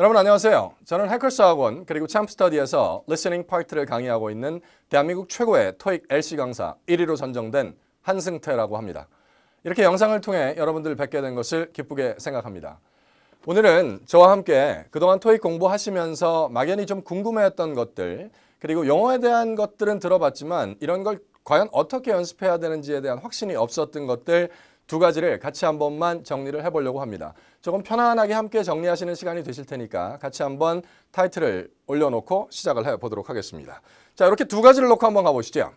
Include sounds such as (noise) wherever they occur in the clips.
여러분 안녕하세요. 저는 해커스 학원 그리고 참스터디에서 리스닝 파트를 강의하고 있는 대한민국 최고의 토익 LC 강사 1위로 선정된 한승태라고 합니다. 이렇게 영상을 통해 여러분들 을 뵙게 된 것을 기쁘게 생각합니다. 오늘은 저와 함께 그동안 토익 공부하시면서 막연히 좀 궁금해했던 것들 그리고 영어에 대한 것들은 들어봤지만 이런 걸 과연 어떻게 연습해야 되는지에 대한 확신이 없었던 것들 두 가지를 같이 한 번만 정리를 해보려고 합니다. 조금 편안하게 함께 정리하시는 시간이 되실 테니까 같이 한번 타이틀을 올려놓고 시작을 해보도록 하겠습니다. 자 이렇게 두 가지를 놓고 한번 가보시죠.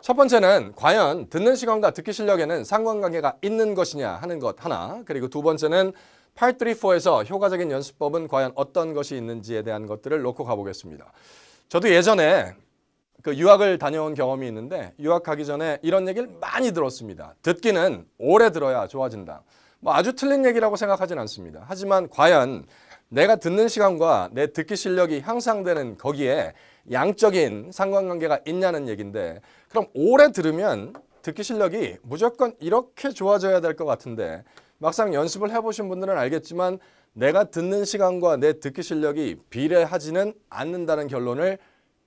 첫 번째는 과연 듣는 시간과 듣기 실력에는 상관관계가 있는 것이냐 하는 것 하나 그리고 두 번째는 834에서 효과적인 연습법은 과연 어떤 것이 있는지에 대한 것들을 놓고 가보겠습니다. 저도 예전에 그 유학을 다녀온 경험이 있는데 유학 가기 전에 이런 얘기를 많이 들었습니다. 듣기는 오래 들어야 좋아진다. 뭐 아주 틀린 얘기라고 생각하진 않습니다. 하지만 과연 내가 듣는 시간과 내 듣기 실력이 향상되는 거기에 양적인 상관관계가 있냐는 얘긴데 그럼 오래 들으면 듣기 실력이 무조건 이렇게 좋아져야 될 것 같은데 막상 연습을 해보신 분들은 알겠지만 내가 듣는 시간과 내 듣기 실력이 비례하지는 않는다는 결론을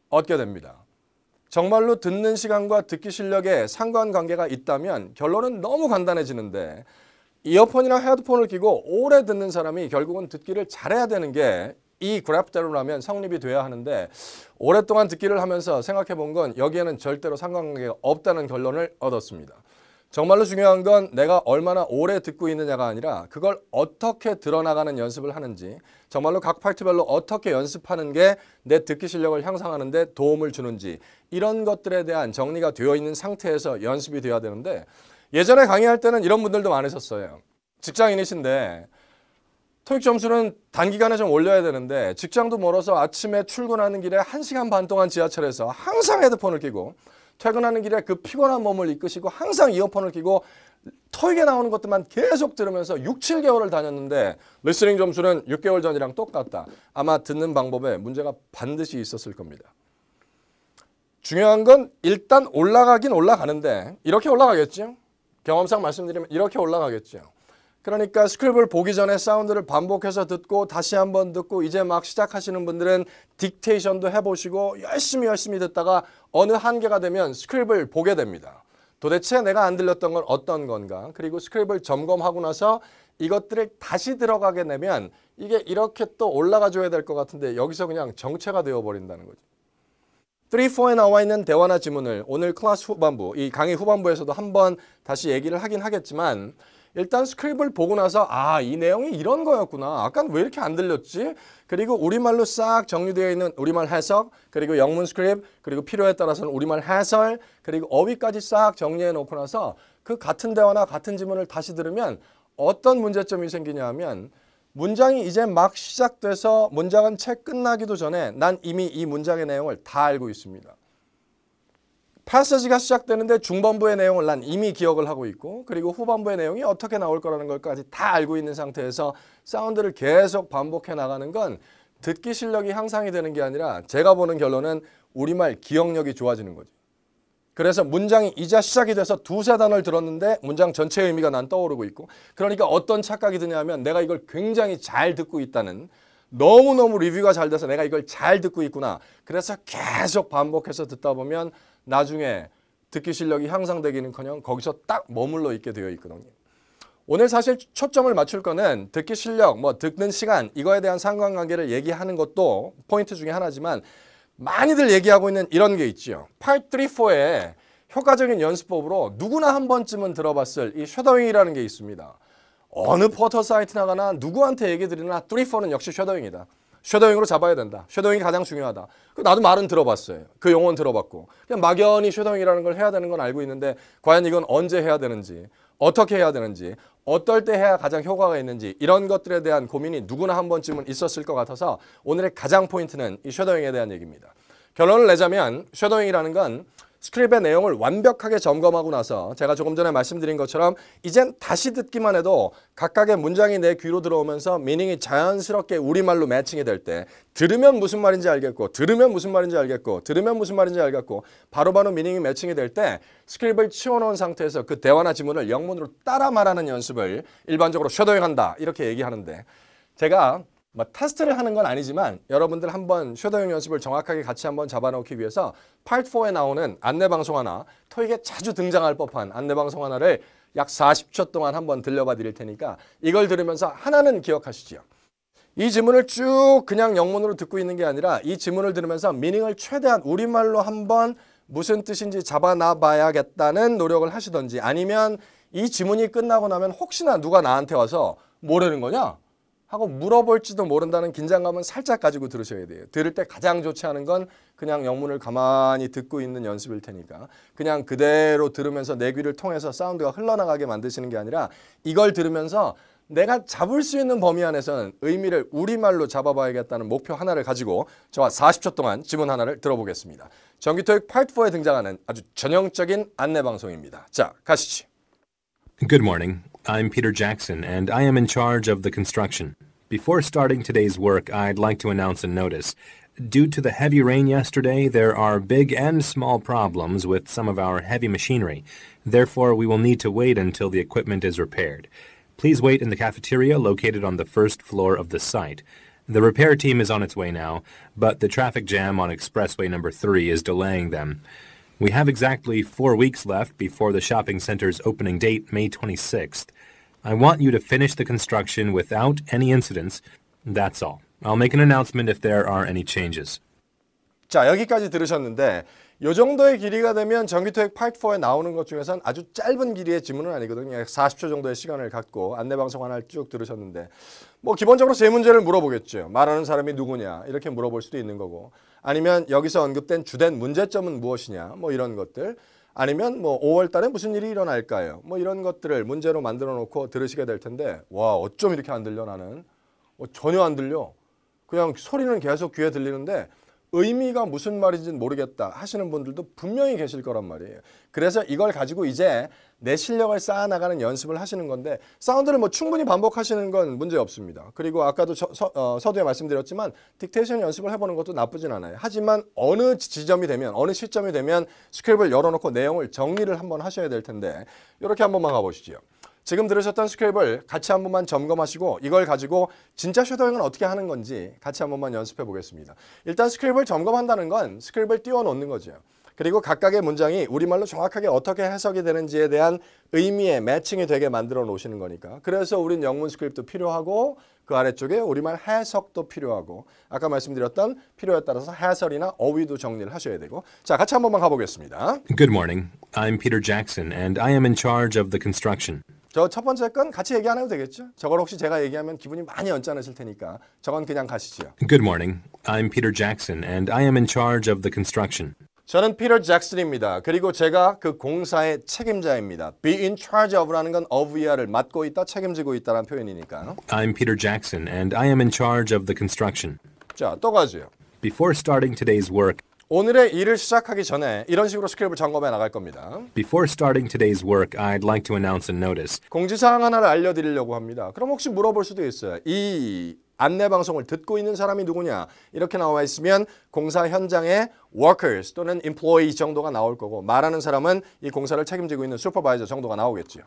얻게 됩니다. 정말로 듣는 시간과 듣기 실력에 상관관계가 있다면 결론은 너무 간단해지는데 이어폰이나 헤드폰을 끼고 오래 듣는 사람이 결국은 듣기를 잘해야 되는 게 이 그래프대로라면 성립이 돼야 하는데 오랫동안 듣기를 하면서 생각해 본 건 여기에는 절대로 상관관계가 없다는 결론을 얻었습니다. 정말로 중요한 건 내가 얼마나 오래 듣고 있느냐가 아니라 그걸 어떻게 드러나가는 연습을 하는지 정말로 각 파트별로 어떻게 연습하는 게 내 듣기 실력을 향상하는 데 도움을 주는지 이런 것들에 대한 정리가 되어 있는 상태에서 연습이 되어야 되는데 예전에 강의할 때는 이런 분들도 많으셨어요. 직장인이신데 토익 점수는 단기간에 좀 올려야 되는데 직장도 멀어서 아침에 출근하는 길에 한시간반 동안 지하철에서 항상 헤드폰을 끼고 퇴근하는 길에 그 피곤한 몸을 이끄시고 항상 이어폰을 끼고 토익에 나오는 것들만 계속 들으면서 6, 7개월을 다녔는데 리스닝 점수는 6개월 전이랑 똑같다. 아마 듣는 방법에 문제가 반드시 있었을 겁니다. 중요한 건 일단 올라가긴 올라가는데 이렇게 올라가겠죠. 경험상 말씀드리면 이렇게 올라가겠죠. 그러니까 스크립을 보기 전에 사운드를 반복해서 듣고 다시 한번 듣고 이제 막 시작하시는 분들은 딕테이션도 해보시고 열심히 열심히 듣다가 어느 한계가 되면 스크립을 보게 됩니다. 도대체 내가 안 들렸던 건 어떤 건가 그리고 스크립을 점검하고 나서 이것들을 다시 들어가게 되면 이게 이렇게 또 올라가 줘야 될 것 같은데 여기서 그냥 정체가 되어버린다는 거죠. 3, 4에 나와 있는 대화나 지문을 오늘 클래스 후반부, 이 강의 후반부에서도 한번 다시 얘기를 하긴 하겠지만 일단 스크립을 보고 나서 아 이 내용이 이런 거였구나 아까 왜 이렇게 안 들렸지 그리고 우리말로 싹 정리되어 있는 우리말 해석 그리고 영문 스크립 그리고 필요에 따라서는 우리말 해설 그리고 어휘까지 싹 정리해 놓고 나서 그 같은 대화나 같은 지문을 다시 들으면 어떤 문제점이 생기냐 하면 문장이 이제 막 시작돼서 문장은 책 끝나기도 전에 난 이미 이 문장의 내용을 다 알고 있습니다. 패서지가 시작되는데 중반부의 내용을 난 이미 기억을 하고 있고 그리고 후반부의 내용이 어떻게 나올 거라는 것까지 다 알고 있는 상태에서 사운드를 계속 반복해 나가는 건 듣기 실력이 향상이 되는 게 아니라 제가 보는 결론은 우리말 기억력이 좋아지는 거죠. 그래서 문장이 이자 시작이 돼서 두세 단어를 들었는데 문장 전체의 의미가 난 떠오르고 있고 그러니까 어떤 착각이 드냐면 내가 이걸 굉장히 잘 듣고 있다는 너무너무 리뷰가 잘 돼서 내가 이걸 잘 듣고 있구나. 그래서 계속 반복해서 듣다 보면 나중에 듣기 실력이 향상되기는커녕 거기서 딱 머물러 있게 되어 있거든요. 오늘 사실 초점을 맞출 거는 듣기 실력, 뭐 듣는 시간 이거에 대한 상관관계를 얘기하는 것도 포인트 중에 하나지만 많이들 얘기하고 있는 이런 게있지 834의 효과적인 연습법으로 누구나 한 번쯤은 들어봤을 이 쉐더잉이라는 게 있습니다. 어느 포털 사이트나 가나 누구한테 얘기 드리나 34는 역시 쉐더잉이다. 섀도잉으로 잡아야 된다. 섀도잉이 가장 중요하다. 그 나도 말은 들어봤어요. 그 용어는 들어봤고 그냥 막연히 섀도잉이라는걸 해야 되는 건 알고 있는데 과연 이건 언제 해야 되는지 어떻게 해야 되는지 어떨 때 해야 가장 효과가 있는지 이런 것들에 대한 고민이 누구나 한 번쯤은 있었을 것 같아서 오늘의 가장 포인트는 이섀도잉에 대한 얘기입니다. 결론을 내자면 섀도잉이라는건 스크립의 내용을 완벽하게 점검하고 나서 제가 조금 전에 말씀드린 것처럼 이젠 다시 듣기만 해도 각각의 문장이 내 귀로 들어오면서 미닝이 자연스럽게 우리말로 매칭이 될 때 들으면 무슨 말인지 알겠고 들으면 무슨 말인지 알겠고 들으면 무슨 말인지 알겠고 바로바로 미닝이 매칭이 될 때 스크립을 치워놓은 상태에서 그 대화나 지문을 영문으로 따라 말하는 연습을 일반적으로 쉐도잉한다 이렇게 얘기하는데 제가 뭐 테스트를 하는 건 아니지만 여러분들 한번 쇼도잉 연습을 정확하게 같이 한번 잡아놓기 위해서 파트 4에 나오는 안내방송 하나 토익에 자주 등장할 법한 안내방송 하나를 약 40초 동안 한번 들려봐 드릴 테니까 이걸 들으면서 하나는 기억하시죠. 이 지문을 쭉 그냥 영문으로 듣고 있는 게 아니라 이 지문을 들으면서 미닝을 최대한 우리말로 한번 무슨 뜻인지 잡아놔봐야겠다는 노력을 하시던지 아니면 이 지문이 끝나고 나면 혹시나 누가 나한테 와서 뭐라는 거냐? 하고 물어볼지도 모른다는 긴장감은 살짝 가지고 들으셔야 돼요. 들을 때 가장 좋지 않은 건 그냥 영문을 가만히 듣고 있는 연습일 테니까 그냥 그대로 들으면서 내 귀를 통해서 사운드가 흘러나가게 만드시는 게 아니라 이걸 들으면서 내가 잡을 수 있는 범위 안에서는 의미를 우리말로 잡아봐야겠다는 목표 하나를 가지고 저와 40초 동안 지문 하나를 들어보겠습니다. 정규토익 파트 4에 등장하는 아주 전형적인 안내 방송입니다. 자, 가시죠. Good morning. I'm Peter Jackson, and I am in charge of the construction. Before starting today's work, I'd like to announce a notice. Due to the heavy rain yesterday, there are big and small problems with some of our heavy machinery. Therefore, we will need to wait until the equipment is repaired. Please wait in the cafeteria located on the first floor of the site. The repair team is on its way now, but the traffic jam on Expressway number 3 is delaying them. We have exactly four weeks left before the shopping center's opening date, May 26th. I want you to finish the construction without any incidents. That's all. I'll make an announcement if there are any changes. 자, 여기까지 들으셨는데 요 정도의 길이가 되면 전기토익 파트 4에 나오는 것 중에선 아주 짧은 길이의 지문은 아니거든요. 40초 정도의 시간을 갖고 안내방송 하나를 쭉 들으셨는데 뭐 기본적으로 제 문제를 물어보겠죠. 말하는 사람이 누구냐 이렇게 물어볼 수도 있는 거고 아니면 여기서 언급된 주된 문제점은 무엇이냐 뭐 이런 것들 아니면 뭐 5월 달에 무슨 일이 일어날까요? 뭐 이런 것들을 문제로 만들어 놓고 들으시게 될 텐데 와 어쩜 이렇게 안 들려 나는 어, 전혀 안 들려 그냥 소리는 계속 귀에 들리는데 의미가 무슨 말인지는 모르겠다 하시는 분들도 분명히 계실 거란 말이에요. 그래서 이걸 가지고 이제 내 실력을 쌓아나가는 연습을 하시는 건데 사운드를 뭐 충분히 반복하시는 건 문제 없습니다. 그리고 아까도 저, 서, 어, 서두에 말씀드렸지만 딕테이션 연습을 해보는 것도 나쁘진 않아요. 하지만 어느 지점이 되면 어느 시점이 되면 스크립을 열어놓고 내용을 정리를 한번 하셔야 될 텐데 이렇게 한번만 가보시죠. 지금 들으셨던 스크이을 같이 한 번만 점검하시고 이걸 가지고 진짜 쉐도잉은 어떻게 하는 건지 같이 한 번만 연습해 보겠습니다. 일단 스크립을 점검한다는 건 스크립을 띄워놓는 거죠. 그리고 각각의 문장이 우리말로 정확하게 어떻게 해석이 되는지에 대한 의미의 매칭이 되게 만들어 놓으시는 거니까 그래서 우린 영문 스크립도 필요하고 그 아래쪽에 우리말 해석도 필요하고 아까 말씀드렸던 필요에 따라서 해설이나 어휘도 정리를 하셔야 되고 자 같이 한번만 가보겠습니다. Good morning. I'm Peter Jackson and I am in charge of the construction. 저첫 번째 건 같이 얘기 안 해도 되겠죠? 저걸 혹시 제가 얘기하면 기분이 많이 언짢으실 테니까 저건 그냥 가시지요. Good morning. I'm Peter Jackson and I am in charge of the construction. 저는 피터 잭슨입니다. 그리고 제가 그 공사의 책임자입니다. be in charge of라는 건 of 이하를 맡고 있다, 책임지고 있다라는 표현이니까. I'm Peter Jackson and I am in charge of the construction. 자, 또 가지요. Before starting today's work, 오늘의 일을 시작하기 전에 이런 식으로 스크립을 점검해 나갈 겁니다. Before starting today's work, I'd like to announce a notice. 공지사항 하나를 알려드리려고 합니다. 그럼 혹시 물어볼 수도 있어요. 이 안내 방송을 듣고 있는 사람이 누구냐 이렇게 나와 있으면 공사 현장에 workers 또는 employee 정도가 나올 거고 말하는 사람은 이 공사를 책임지고 있는 슈퍼바이저 정도가 나오겠지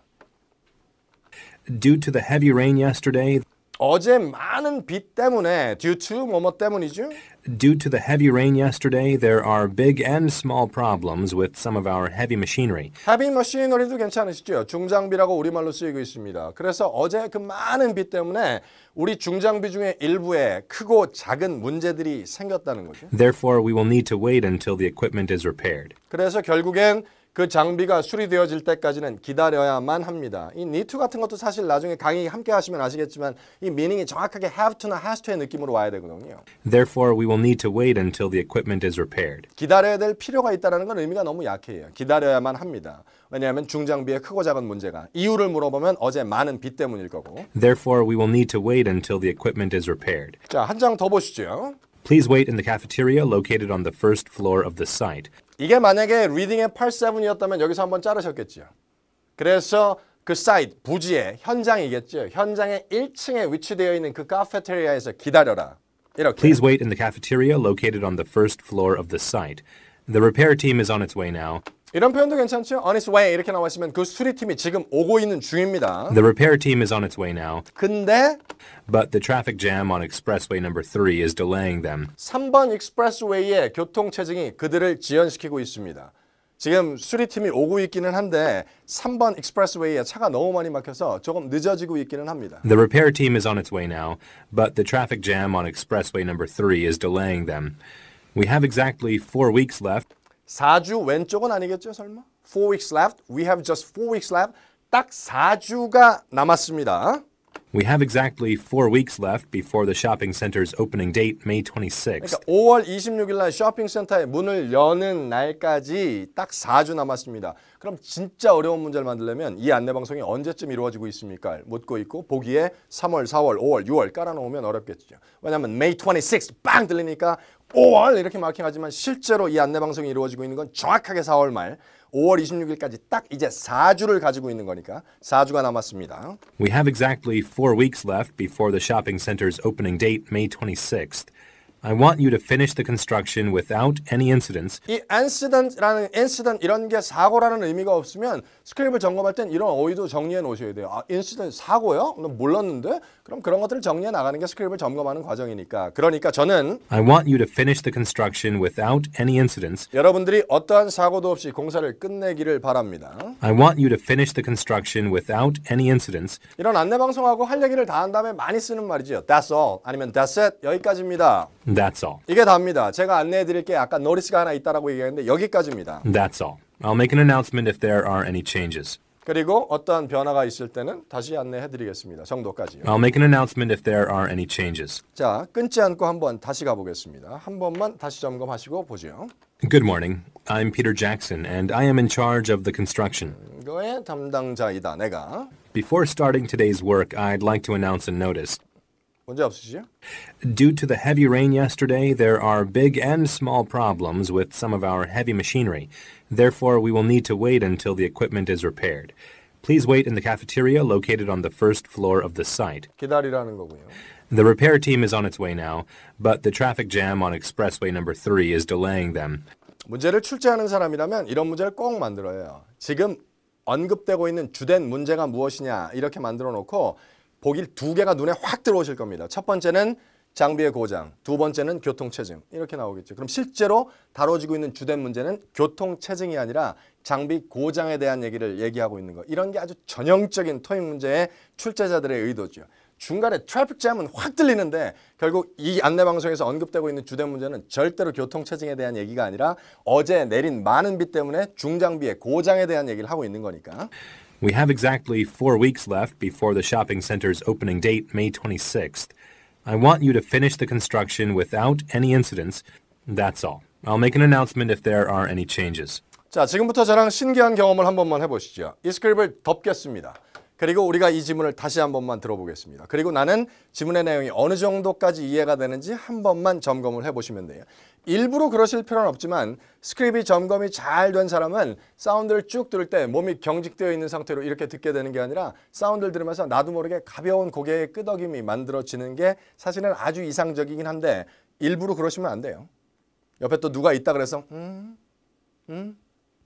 Due to the heavy rain yesterday, 어제 많은 비 때문에 due to 뭐뭐 때문이죠? Due to the heavy rain yesterday, there are big and small problems with some of our heavy machinery. heavy machinery도 괜찮으시죠? 중장비라고 우리말로 쓰이고 있습니다. 그래서 어제 그 많은 비 때문에 우리 중장비 중에 일부에 크고 작은 문제들이 생겼다는 거죠. Therefore, we will need to wait until the equipment is repaired. 그래서 결국엔 그 장비가 수리되어질 때까지는 기다려야만 합니다. 이 need to 같은 것도 사실 나중에 강의 함께 하시면 아시겠지만 이 meaning이 정확하게 have to나 has to의 느낌으로 와야 되거든요. Therefore, we will need to wait until the equipment is repaired. 기다려야 될 필요가 있다는 건 의미가 너무 약해요. 기다려야만 합니다. 왜냐하면 중장비의 크고 작은 문제가 이유를 물어보면 어제 많은 비 때문일 거고. Therefore, we will need to wait until the equipment is repaired. 자, 한 장 더 보시죠. Please wait in the cafeteria located on the first floor of the site 이게 만약에 87이었다면 여기서 한번 그래서 그 사이트, 부지의 현장이겠죠. 현장의 1층에 위치되어 있는 그 카페테리아에서 기다려라. 이렇게. Please wait in the cafeteria located on the first floor of the site. The repair team is on its way now. 이런 표현도 괜찮죠? On its way 이렇게 그 수리팀이 지금 오고 있는 중입니다. The repair team is on its way now. 근데 But the traffic jam on expressway number 3 is delaying them. 3번 익스프레스웨이의 교통 체증이 그들을 지연시키고 있습니다. 지금 수리팀이 오고 있기는 한데 3번 익스프레스웨이에 차가 너무 많이 막혀서 조금 늦어지고 있기는 합니다. The repair team is on its way now, but the traffic jam on expressway number 3 is delaying them. We have exactly 4 weeks left. 4주 왼쪽은 아니겠죠, 설마? 4 weeks left. We have just 4 weeks left. 딱 4주가 남았습니다. We have exactly 4 weeks left before the shopping center's opening date, May 26th. 그러니까 5월 26일 날 쇼핑센터의 문을 여는 날까지 딱 4주 남았습니다. 그럼 진짜 어려운 문제를 만들려면 이 안내방송이 언제쯤 이루어지고 있습니까? 묻고 있고 보기에 3월, 4월, 5월, 6월 깔아놓으면 어렵겠죠. 왜냐하면 May 26 빵 들리니까 5월 이렇게 마킹하지만 실제로 이 안내방송이 이루어지고 있는 건 정확하게 4월 말 5월 26일까지 딱 이제 4주를 가지고 있는 거니까 4주가 남았습니다. We have exactly 4 weeks left before the shopping center's opening date May 26th. I want you to finish the construction without any incidents. 이 incident라는 incident 이런 게 사고라는 의미가 없으면 스크립을 점검할 땐 이런 어휘도 정리해 놓으셔야 돼요. 아, incident 사고요? 난 몰랐는데. 그럼 그런 것들을 정리해 나가는 게 스크립을 점검하는 과정이니까. 그러니까 저는 I want you to finish the construction without any incidents. 여러분들이 어떠한 사고도 없이 공사를 끝내기를 바랍니다. I want you to finish the construction without any incidents. 이런 안내 방송하고 할 얘기를 다 한 다음에 많이 쓰는 말이지요. That's all 아니면 that's it 여기까지입니다. That's all. 이게 다입니다. 제가 안내해 드릴 게 아까 노리스가 하나 있다라고 얘기했는데 여기까지입니다. That's all. I'll make an announcement if there are any changes. 그리고 어떠한 변화가 있을 때는 다시 안내해 드리겠습니다. 정도까지요. I'll make an announcement if there are any changes. 자, 끊지 않고 한번 다시 가 보겠습니다. 한 번만 다시 점검하시고 보죠. Good morning. I'm Peter Jackson and I am in charge of the construction. 이거의 담당자이다 내가. Before starting today's work, I'd like to announce a notice. Due to the heavy rain yesterday, there are big and small problems with some of our heavy machinery. Therefore, we will need to wait until the equipment is repaired. Please wait in the cafeteria located on the first floor of the site. 기다리라는 거고요. The repair team is on its way now, but the traffic jam on expressway number 3 is delaying them. 문제를 출제하는 사람이라면 이런 문제를 꼭 만들어요. 지금 언급되고 있는 주된 문제가 무엇이냐 이렇게 만들어 놓고 보길 두 개가 눈에 확 들어오실 겁니다. 첫 번째는 장비의 고장, 두 번째는 교통체증 이렇게 나오겠죠. 그럼 실제로 다뤄지고 있는 주된 문제는 교통체증이 아니라 장비 고장에 대한 얘기를 얘기하고 있는 거 이런 게 아주 전형적인 토익 문제의 출제자들의 의도죠. 중간에 트래픽잼은 확 들리는데 결국 이 안내방송에서 언급되고 있는 주된 문제는 절대로 교통체증에 대한 얘기가 아니라 어제 내린 많은 비 때문에 중장비의 고장에 대한 얘기를 하고 있는 거니까 We have exactly four weeks left before the shopping center's opening date, May 26th. I want you to finish the construction without any incidents. That's all. I'll make an announcement if there are any changes. 자, 지금부터 저랑 신기한 경험을 한 번만 해보시죠. 이 스크립을 덮겠습니다. 그리고 우리가 이 지문을 다시 한 번만 들어보겠습니다. 그리고 나는 지문의 내용이 어느 정도까지 이해가 되는지 한 번만 점검을 해보시면 돼요. 일부러 그러실 필요는 없지만 스크립이 점검이 잘 된 사람은 사운드를 쭉 들을 때 몸이 경직되어 있는 상태로 이렇게 듣게 되는 게 아니라 사운드를 들으면서 나도 모르게 가벼운 고개의 끄덕임이 만들어지는 게 사실은 아주 이상적이긴 한데 일부러 그러시면 안 돼요. 옆에 또 누가 있다 그래서 음, 음,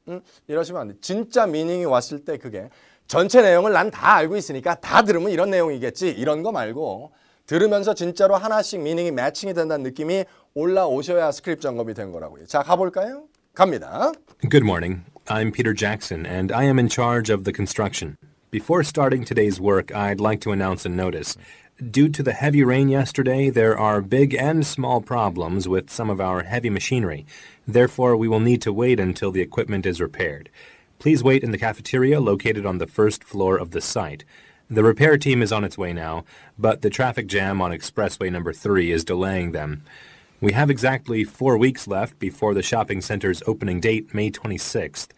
음 이러시면 안 돼요. 진짜 미닝이 왔을 때 그게 전체 내용을 알고 있으니까 다 들으면 이런 내용이겠지 이런 거 말고 들으면서 진짜로 하나씩 미닝이 매칭이 된다는 느낌이 올라오셔야 스크립트 점검이 된 거라고요. 자, 가볼까요? 갑니다. Good morning. I'm Peter Jackson and I am in charge of the construction. Before starting today's work, I'd like to announce a notice. Due to the heavy rain yesterday, there are big and small problems with some of our heavy machinery. Therefore, we will need to wait until the equipment is repaired. Please wait in the cafeteria located on the first floor of the site. The repair team is on its way now, but the traffic jam on Expressway number 3 is delaying them. We have exactly four weeks left before the shopping center's opening date, May 26th.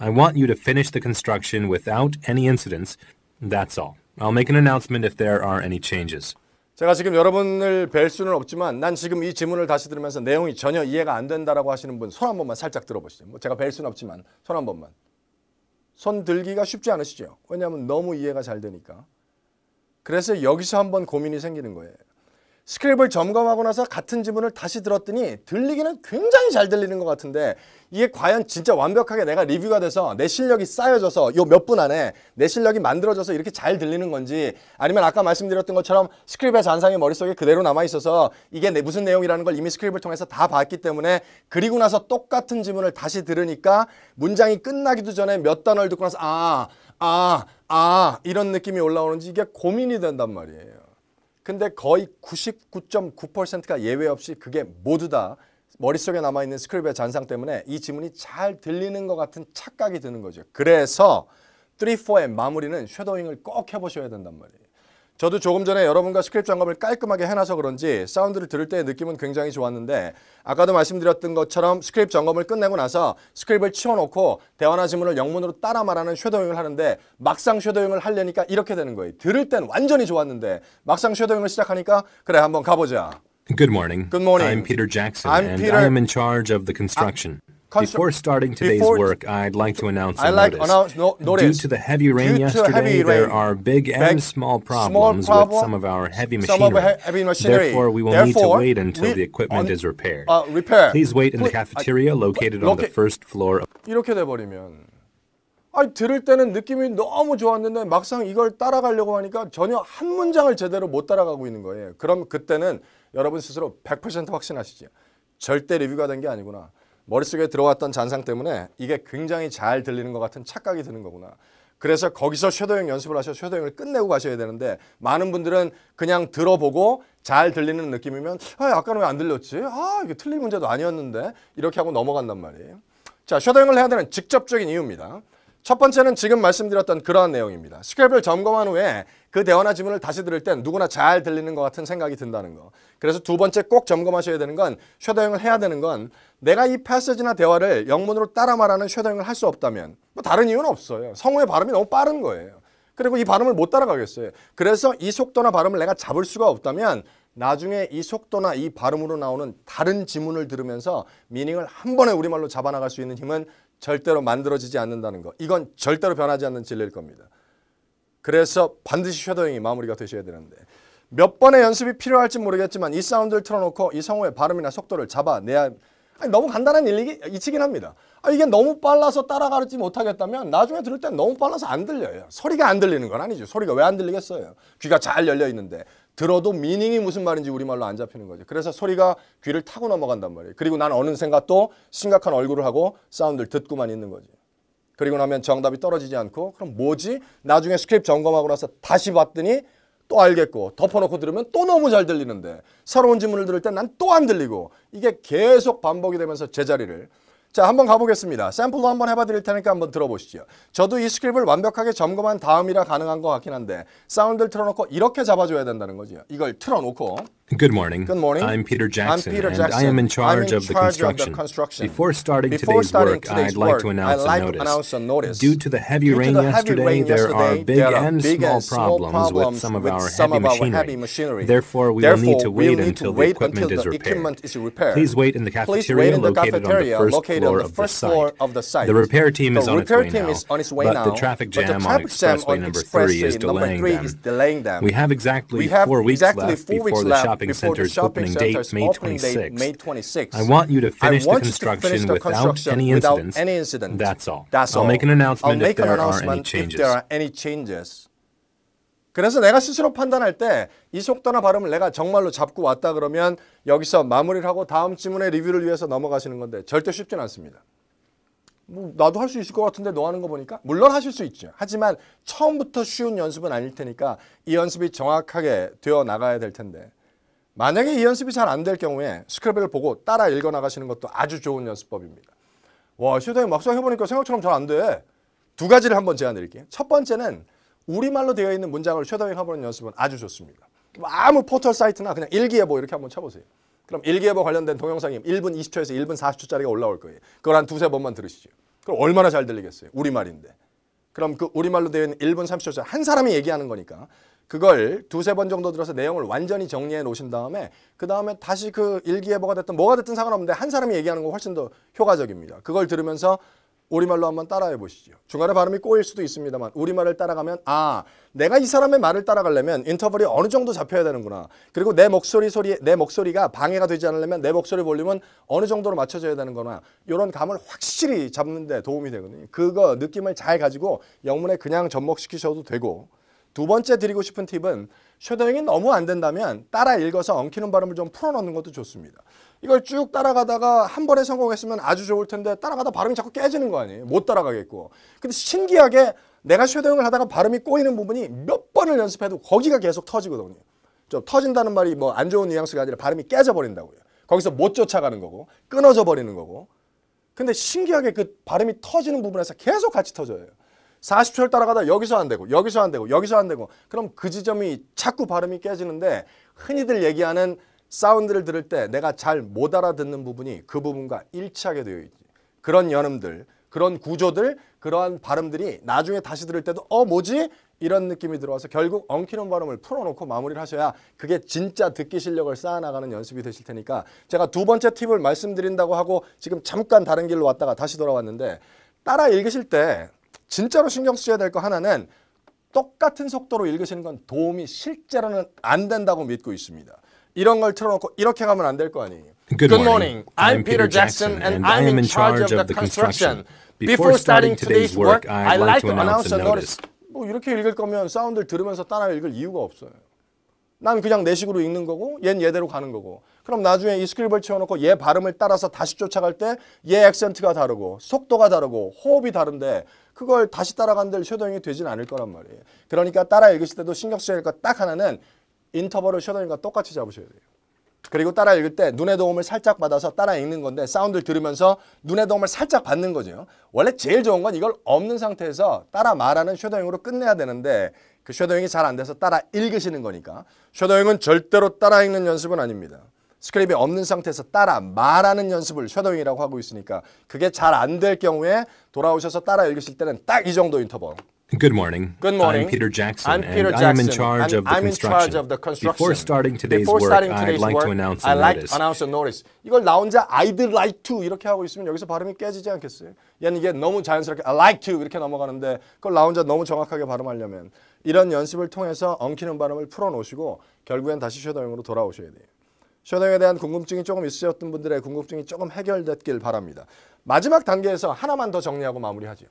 I want you to finish the construction without any incidents. That's all. I'll make an announcement if there are any changes. 제가 지금 여러분을 뵐 수는 없지만 난 지금 이 질문을 다시 들으면서 내용이 전혀 이해가 안 된다라고 하시는 분 손한 번만 살짝 들어보시죠. 뭐 제가 뵐 수는 없지만 손한 번만. 손 들기가 쉽지 않으시죠? 왜냐하면 너무 이해가 잘 되니까. 그래서 여기서 한번 고민이 생기는 거예요. 스크립을 점검하고 나서 같은 지문을 다시 들었더니 들리기는 굉장히 잘 들리는 것 같은데 이게 과연 진짜 완벽하게 내가 리뷰가 돼서 내 실력이 쌓여져서 요 몇 분 안에 내 실력이 만들어져서 이렇게 잘 들리는 건지 아니면 아까 말씀드렸던 것처럼 스크립의 잔상이 머릿속에 그대로 남아있어서 이게 내 무슨 내용이라는 걸 이미 스크립을 통해서 다 봤기 때문에 그리고 나서 똑같은 지문을 다시 들으니까 문장이 끝나기도 전에 몇 단어를 듣고 나서 아, 아, 아 이런 느낌이 올라오는지 이게 고민이 된단 말이에요. 근데 거의 99.9%가 예외 없이 그게 모두 다 머릿속에 남아있는 스크립의 잔상 때문에 이 지문이 잘 들리는 것 같은 착각이 드는 거죠. 그래서 3, 4의 마무리는 쉐도잉을 꼭 해보셔야 된단 말이에요. 저도 조금 전에 여러분과 스크립 점검을 깔끔하게 해놔서 그런지 사운드를 들을 때의 느낌은 굉장히 좋았는데 아까도 말씀드렸던 것처럼 스크립 점검을 끝내고 나서 스크립을 치워놓고 대화나 질문을 영문으로 따라 말하는 쉐도잉을 하는데 막상 쉐도잉을 하려니까 이렇게 되는 거예요. 들을 땐 완전히 좋았는데 막상 쉐도잉을 시작하니까 그래 한번 가보자. Good morning. Good morning. I'm Peter Jackson I'm and Peter... I am in charge of the construction. Before starting today's before, work, I'd like to announce a like notice. Announce, no, notice. Due to the heavy rain yesterday, heavy there rain, are big and small problems problem, with some of our heavy machinery. heavy machinery. Therefore, we will Therefore, need to wait until we, the equipment on, is repaired. Uh, repair. Please wait in the cafeteria located on the first floor. 이렇게 돼버리면 아니 들을 때는 느낌이 너무 좋았는데 막상 이걸 따라가려고 하니까 전혀 한 문장을 제대로 못 따라가고 있는 거예요. 그럼 그때는 여러분 스스로 100% 확신하시죠. 절대 리뷰가 된 게 아니구나. 머릿속에 들어왔던 잔상 때문에 이게 굉장히 잘 들리는 것 같은 착각이 드는 거구나. 그래서 거기서 섀도잉 연습을 하셔서 섀도잉을 끝내고 가셔야 되는데 많은 분들은 그냥 들어보고 잘 들리는 느낌이면 아, 아까는 왜 안 들렸지? 아, 이게 틀린 문제도 아니었는데 이렇게 하고 넘어간단 말이에요. 자, 섀도잉을 해야 되는 직접적인 이유입니다. 첫 번째는 지금 말씀드렸던 그러한 내용입니다. 스크랩을 점검한 후에 그 대화나 지문을 다시 들을 땐 누구나 잘 들리는 것 같은 생각이 든다는 거. 그래서 두 번째 꼭 점검하셔야 되는 건 쉐도잉을 해야 되는 건 내가 이패스지나 대화를 영문으로 따라 말하는 쉐도잉을 할 수 없다면 뭐 다른 이유는 없어요. 성우의 발음이 너무 빠른 거예요. 그리고 이 발음을 못 따라가겠어요. 그래서 이 속도나 발음을 내가 잡을 수가 없다면 나중에 이 속도나 이 발음으로 나오는 다른 지문을 들으면서 미닝을 한 번에 우리말로 잡아나갈 수 있는 힘은 절대로 만들어지지 않는다는 거. 이건 절대로 변하지 않는 진리일 겁니다. 그래서 반드시 쉐도잉이 마무리가 되셔야 되는데 몇 번의 연습이 필요할지 모르겠지만 이 사운드를 틀어놓고 이 성우의 발음이나 속도를 잡아내야 아니, 너무 간단한 일이기, 이치긴 합니다. 아, 이게 너무 빨라서 따라가지 못하겠다면 나중에 들을 땐 너무 빨라서 안 들려요. 소리가 안 들리는 건 아니죠. 소리가 왜 안 들리겠어요. 귀가 잘 열려 있는데 들어도 미닝이 무슨 말인지 우리말로 안 잡히는 거죠. 그래서 소리가 귀를 타고 넘어간단 말이에요. 그리고 난 어느샌가 또 심각한 얼굴을 하고 사운드를 듣고만 있는 거지. 그리고 나면 정답이 떨어지지 않고 그럼 뭐지? 나중에 스크립 점검하고 나서 다시 봤더니 또 알겠고 덮어놓고 들으면 또 너무 잘 들리는데 새로운 질문을 들을 때 난 또 안 들리고 이게 계속 반복이 되면서 제자리를 자 한번 가보겠습니다. 샘플로 한번 해봐 드릴 테니까 한번 들어보시죠. 저도 이 스크립을 완벽하게 점검한 다음이라 가능한 것 같긴 한데 사운드를 틀어놓고 이렇게 잡아줘야 된다는 거죠. 이걸 틀어놓고 Good morning. Good morning. I'm Peter Jackson. I'm Peter Jackson. And I am in charge, in of, the charge of, the construction. Before starting Before today's starting work, today's I'd work, like to announce, like a, notice. To announce Due to the heavy, rain, the heavy yesterday, rain yesterday, there are big, there are and, big small and small problems, with some of, with our, some heavy of our, heavy machinery. Therefore, we will need to wait, need until, to wait equipment until, the equipment, is, repaired. Please wait in the cafeteria, in located, cafeteria on located, on the first floor of the site. The repair team is on its way now, but the traffic jam on expressway number three is delaying them. We have exactly four weeks left before the shop shopping center's shopping opening center's date, May 26th. May 26th. I want you to finish the construction, finish the without, construction any incidents. Any incident. That's all. That's I'll all. make an announcement make if an there announcement are any changes. If there are any changes. 그래서 내가 스스로 판단할 때 이 속도나 발음을 내가 정말로 잡고 왔다 그러면 여기서 마무리를 하고 다음 지문의 리뷰를 위해서 넘어가시는 건데 절대 쉽진 않습니다. 뭐 나도 할 수 있을 것 같은데 너 하는 거 보니까 물론 하실 수 있죠. 하지만 처음부터 쉬운 연습은 아닐 테니까 이 연습이 정확하게 되어 나가야 될 텐데 만약에 이 연습이 잘 안 될 경우에 스크래블을 보고 따라 읽어 나가시는 것도 아주 좋은 연습법입니다. 와, 시우다 막상 해보니까 생각처럼 잘 안 돼. 두 가지를 한번 제안드릴게요. 첫 번째는 우리말로 되어 있는 문장을 쉐도잉 해보는 연습은 아주 좋습니다. 뭐 아무 포털 사이트나 그냥 일기예보 이렇게 한번 쳐보세요. 그럼 일기예보 관련된 동영상이 1분 20초에서 1분 40초짜리가 올라올 거예요. 그걸 한 두세 번만 들으시죠. 그럼 얼마나 잘 들리겠어요. 우리말인데. 그럼 그 우리말로 되어 있는 1분 30초짜리 한 사람이 얘기하는 거니까 그걸 두세 번 정도 들어서 내용을 완전히 정리해 놓으신 다음에 그 다음에 다시 그 일기예보가 됐든 뭐가 됐든 상관없는데 한 사람이 얘기하는 거 훨씬 더 효과적입니다. 그걸 들으면서 우리말로 한번 따라해 보시죠. 중간에 발음이 꼬일 수도 있습니다만 우리말을 따라가면 아 내가 이 사람의 말을 따라가려면 인터벌이 어느 정도 잡혀야 되는구나. 그리고 내 목소리 소리 내 목소리가 방해가 되지 않으려면 내 목소리 볼륨은 어느 정도로 맞춰져야 되는 거나 이런 감을 확실히 잡는 데 도움이 되거든요. 그거 느낌을 잘 가지고 영문에 그냥 접목시키셔도 되고 두 번째 드리고 싶은 팁은 쉐도잉이 너무 안 된다면 따라 읽어서 엉키는 발음을 좀풀어놓는 것도 좋습니다. 이걸 쭉 따라가다가 한 번에 성공했으면 아주 좋을 텐데 따라가다 발음이 자꾸 깨지는 거 아니에요. 못 따라가겠고. 근데 신기하게 내가 쉐도잉을 하다가 발음이 꼬이는 부분이 몇 번을 연습해도 거기가 계속 터지거든요. 좀 터진다는 말이 뭐 안 좋은 뉘앙스가 아니라 발음이 깨져버린다고요. 거기서 못 쫓아가는 거고 끊어져 버리는 거고. 근데 신기하게 그 발음이 터지는 부분에서 계속 같이 터져요. 40초를 따라가다 여기서 안 되고 여기서 안 되고 여기서 안 되고 그럼 그 지점이 자꾸 발음이 깨지는데 흔히들 얘기하는 사운드를 들을 때 내가 잘 못 알아듣는 부분이 그 부분과 일치하게 되어 있지. 그런 연음들, 그런 구조들, 그러한 발음들이 나중에 다시 들을 때도 어 뭐지? 이런 느낌이 들어와서 결국 엉키는 발음을 풀어놓고 마무리를 하셔야 그게 진짜 듣기 실력을 쌓아나가는 연습이 되실 테니까 제가 두 번째 팁을 말씀드린다고 하고 지금 잠깐 다른 길로 왔다가 다시 돌아왔는데 따라 읽으실 때 진짜로 신경 쓰셔야 될 거 하나는 똑같은 속도로 읽으시는 건 도움이 실제로는 안 된다고 믿고 있습니다. 이런 걸 틀어놓고 이렇게 가면 안 될 거 아니에요. Good morning. I'm Peter Jackson and I'm in charge of the construction. Before starting today's work, I'd like to announce a notice. 뭐 이렇게 읽을 거면 사운드를 들으면서 따라 읽을 이유가 없어요. 난 그냥 내 식으로 읽는 거고 얜 얘대로 가는 거고 그럼 나중에 이 스크립을 채워놓고 얘 발음을 따라서 다시 쫓아갈 때 얘 액센트가 다르고 속도가 다르고 호흡이 다른데 그걸 다시 따라간들 쉐도잉이 되진 않을 거란 말이에요. 그러니까 따라 읽으실 때도 신경 쓰셔야 될것딱 하나는 인터벌을 쉐도잉과 똑같이 잡으셔야 돼요. 그리고 따라 읽을 때 눈의 도움을 살짝 받아서 따라 읽는 건데 사운드를 들으면서 눈의 도움을 살짝 받는 거죠. 원래 제일 좋은 건 이걸 없는 상태에서 따라 말하는 쉐도잉으로 끝내야 되는데 그 쉐도잉이 잘 안 돼서 따라 읽으시는 거니까 쉐도잉은 절대로 따라 읽는 연습은 아닙니다. 스크랩이 없는 상태에서 따라 말하는 연습을 쉐도잉이라고 하고 있으니까 그게 잘 안 될 경우에 돌아오셔서 따라 읽으실 때는 딱 이 정도 인터벌. Good morning. Good morning. I'm Peter Jackson. I'm Peter Jackson. I'm in charge, of the, I'm in charge of the construction. Before starting today's Before starting work, today's I'd like work, to announce a like notice. announce a notice. 이걸 나 혼자 I'd like to 이렇게 하고 있으면 여기서 발음이 깨지지 않겠어요? 얘는 이게 너무 자연스럽게 I like to 이렇게 넘어가는데 그걸 나 혼자 너무 정확하게 발음하려면 이런 연습을 통해서 엉키는 발음을 풀어놓으시고 결국엔 다시 쉐더링으로 돌아오셔야 돼요. 현황에 대한 궁금증이 조금 있으셨던 분들의 궁금증이 조금 해결됐길 바랍니다. 마지막 단계에서 하나만 더 정리하고 마무리하죠.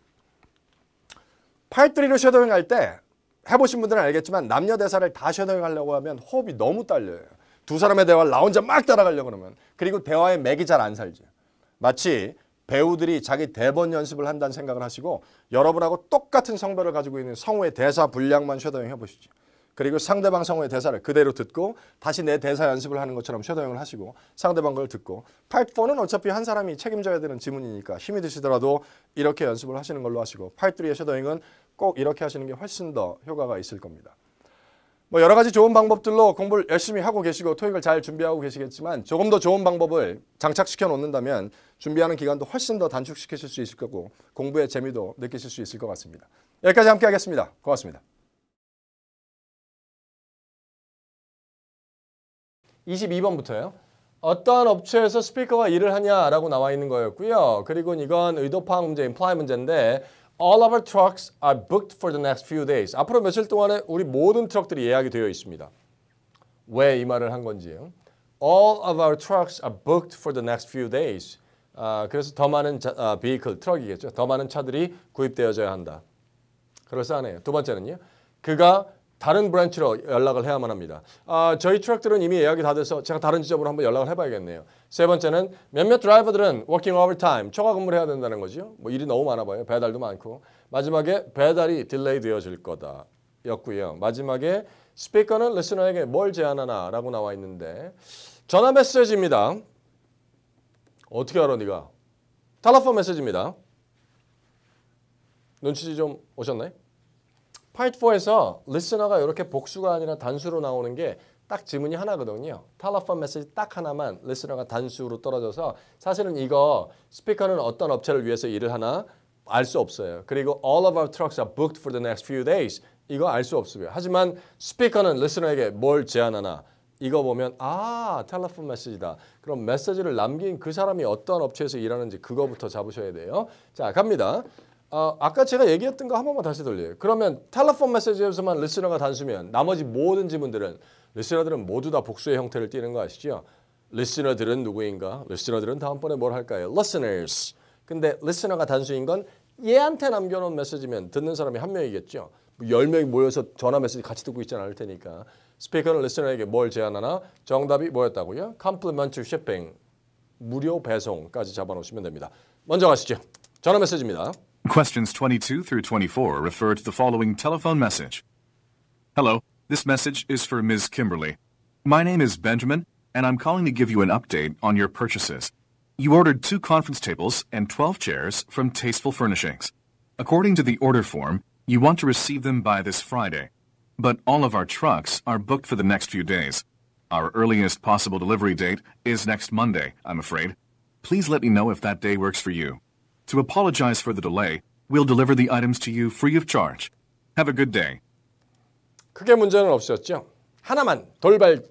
8-3로 쉐도잉 할 때 해보신 분들은 알겠지만 남녀 대사를 다 쉐도잉 하려고 하면 호흡이 너무 딸려요. 두 사람의 대화를 나 혼자 막 따라가려고 그러면 그리고 대화의 맥이 잘 안 살죠. 마치 배우들이 자기 대본 연습을 한다는 생각을 하시고 여러분하고 똑같은 성별을 가지고 있는 성우의 대사 분량만 쉐도잉 해보시죠. 그리고 상대방 성우의 대사를 그대로 듣고 다시 내 대사 연습을 하는 것처럼 쉐도잉을 하시고 상대방 걸 듣고 팔4는 어차피 한 사람이 책임져야 되는 지문이니까 힘이 드시더라도 이렇게 연습을 하시는 걸로 하시고 팔3의 쉐도잉은 꼭 이렇게 하시는 게 훨씬 더 효과가 있을 겁니다. 뭐 여러 가지 좋은 방법들로 공부를 열심히 하고 계시고 토익을 잘 준비하고 계시겠지만 조금 더 좋은 방법을 장착시켜 놓는다면 준비하는 기간도 훨씬 더 단축시키실 수 있을 거고 공부의 재미도 느끼실 수 있을 것 같습니다. 여기까지 함께 하겠습니다. 고맙습니다. 22번부터요. 어떤 업체에서 스피커가 일을 하냐라고 나와 있는 거였고요. 그리고 이건 의도 파악 문제, i 플라이 문제인데 All of our trucks are booked for the next few days. 앞으로 며칠 동안에 우리 모든 트럭들이 예약이 되어 있습니다. 왜 이 말을 한 건지요. All of our trucks are booked for the next few days. 아, 그래서 더 많은 자, 아, vehicle, 트럭이겠죠. 더 많은 차들이 구입되어져야 한다. 그럴싸하네요. 두 번째는요. 그가 다른 브랜치로 연락을 해야만 합니다. 아, 저희 트럭들은 이미 예약이 다 돼서 제가 다른 지점으로 한번 연락을 해봐야겠네요. 세 번째는 몇몇 드라이버들은 워킹 오버타임, 초과 근무를 해야 된다는 거지뭐 일이 너무 많아 봐요. 배달도 많고. 마지막에 배달이 딜레이 되어질 거다. 였고요. 마지막에 스피커는 레스너에게 뭘 제안하나 라고 나와 있는데 전화 메시지입니다. 어떻게 알아 네가? 텔레폰 메시지입니다. 눈치좀 오셨나요? 파트 4에서 리스너가 이렇게 복수가 아니라 단수로 나오는 게 딱 지문이 하나거든요. 텔레폰 메시지 딱 하나만 리스너가 단수로 떨어져서 사실은 이거 스피커는 어떤 업체를 위해서 일을 하나 알 수 없어요. 그리고 all of our trucks are booked for the next few days. 이거 알 수 없어요. 하지만 스피커는 리스너에게 뭘 제안하나 이거 보면 아 텔레폰 메시지다. 그럼 메시지를 남긴 그 사람이 어떤 업체에서 일하는지 그거부터 잡으셔야 돼요. 자 갑니다. 어, 아까 제가 얘기했던 거 한 번만 다시 돌려요. 그러면 텔레폰 메시지에서만 리스너가 단수면 나머지 모든 지문들은 리스너들은 모두 다 복수의 형태를 띠는 거 아시죠? 리스너들은 누구인가? 리스너들은 다음번에 뭘 할까요? listeners. 근데 리스너가 단수인 건 얘한테 남겨놓은 메시지면 듣는 사람이 한 명이겠죠. 열명이 모여서 전화 메시지 같이 듣고 있지 않을 테니까 스피커는 리스너에게 뭘 제안하나? 정답이 뭐였다고요? complimentary shipping. 무료 배송까지 잡아놓으시면 됩니다. 먼저 가시죠. 전화 메시지입니다. Questions 22 through 24 refer to the following telephone message. Hello, this message is for Ms. Kimberly. My name is Benjamin, and I'm calling to give you an update on your purchases. You ordered two conference tables and 12 chairs from Tasteful Furnishings. According to the order form, you want to receive them by this Friday, but all of our trucks are booked for the next few days. Our earliest possible delivery date is next Monday, I'm afraid. Please let me know if that day works for you. To apologize for the delay, we'll deliver the items to you free of charge. Have a good day. 크게 문제는 없었죠. 하나만 돌발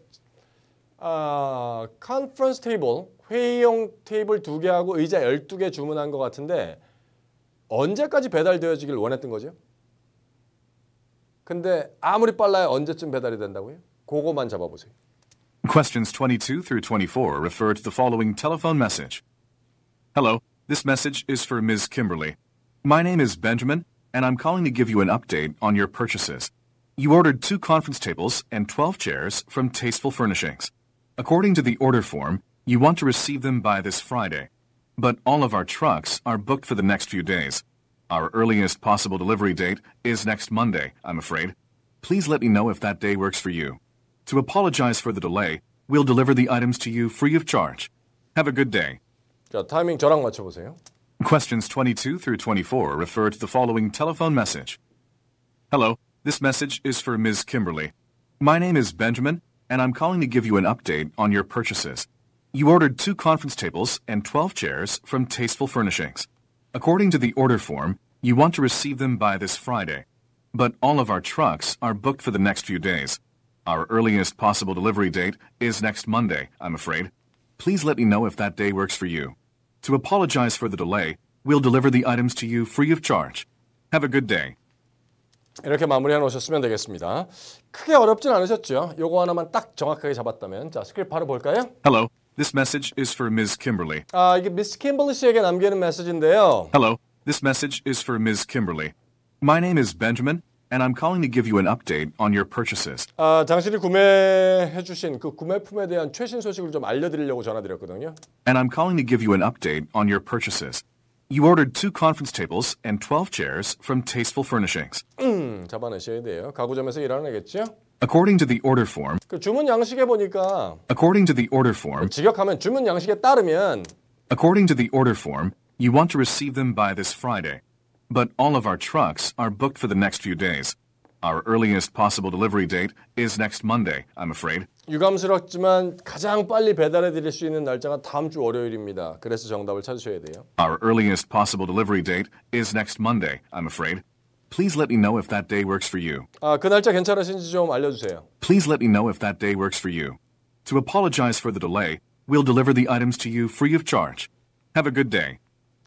아, 컨퍼런스 테이블, 회의용 테이블 2개하고 의자 12개 주문한 것 같은데 언제까지 배달되어지길 원했던 거죠? 근데 아무리 빨라야 언제쯤 배달이 된다고요? 그거만 잡아보세요. Questions 22 through 24 refer to the following telephone message. Hello. This message is for Ms. Kimberly. My name is Benjamin, and I'm calling to give you an update on your purchases. You ordered two conference tables and 12 chairs from Tasteful Furnishings. According to the order form, you want to receive them by this Friday, but all of our trucks are booked for the next few days. Our earliest possible delivery date is next Monday, I'm afraid. Please let me know if that day works for you. To apologize for the delay, we'll deliver the items to you free of charge. Have a good day. 자, 타이밍 저랑 맞춰 보세요. Questions 22 through 24 refer to the following telephone message. Hello, this message is for Ms. Kimberly. My name is Benjamin, and I'm calling to give you an update on your purchases. You ordered two conference tables and 12 chairs from Tasteful Furnishings. According to the order form, you want to receive them by this Friday, but all of our trucks are booked for the next few days. Our earliest possible delivery date is next Monday, I'm afraid. Please let me know if that day works for you. To apologize for the delay, we'll deliver the items to you free of charge. Have a good day. 이렇게 마무리해 놓으셨으면 되겠습니다. 크게 어렵진 않으셨죠? 요거 하나만 딱 정확하게 잡았다면 자, 스크립트 바로 볼까요? Hello. This message is for Ms. Kimberly. 아, 이게 Ms. Kimberly 씨에게 남기는 메시지인데요. Hello. This message is for Ms. Kimberly. My name is Benjamin and I'm calling to give you an update on your purchases. 아, 당신이 구매해 주신 그 구매품에 대한 최신 소식을 좀 알려 드리려고 전화 드렸거든요. And I'm calling to give you an update on your purchases. You ordered two conference tables and 12 chairs from Tasteful Furnishings. 음, 잡아내셔야 돼요. 가구점에서 일하는 애겠죠? According to the order form. 그 주문 양식에 보니까 According to the order form. 직역하면 주문 양식에 따르면 According to the order form, you want to receive them by this Friday. But all of our trucks are booked for the next few days. Our earliest possible delivery date is next Monday, I'm afraid. 유감스럽지만 가장 빨리 배달해 드릴 수 있는 날짜가 다음 주 월요일입니다. 그래서 정답을 찾으셔야 돼요. Our earliest possible delivery date is next Monday, I'm afraid. Please let me know if that day works for you. 아, 그 날짜 괜찮으신지 좀 알려주세요. Please let me know if that day works for you. To apologize for the delay, we'll deliver the items to you free of charge. Have a good day.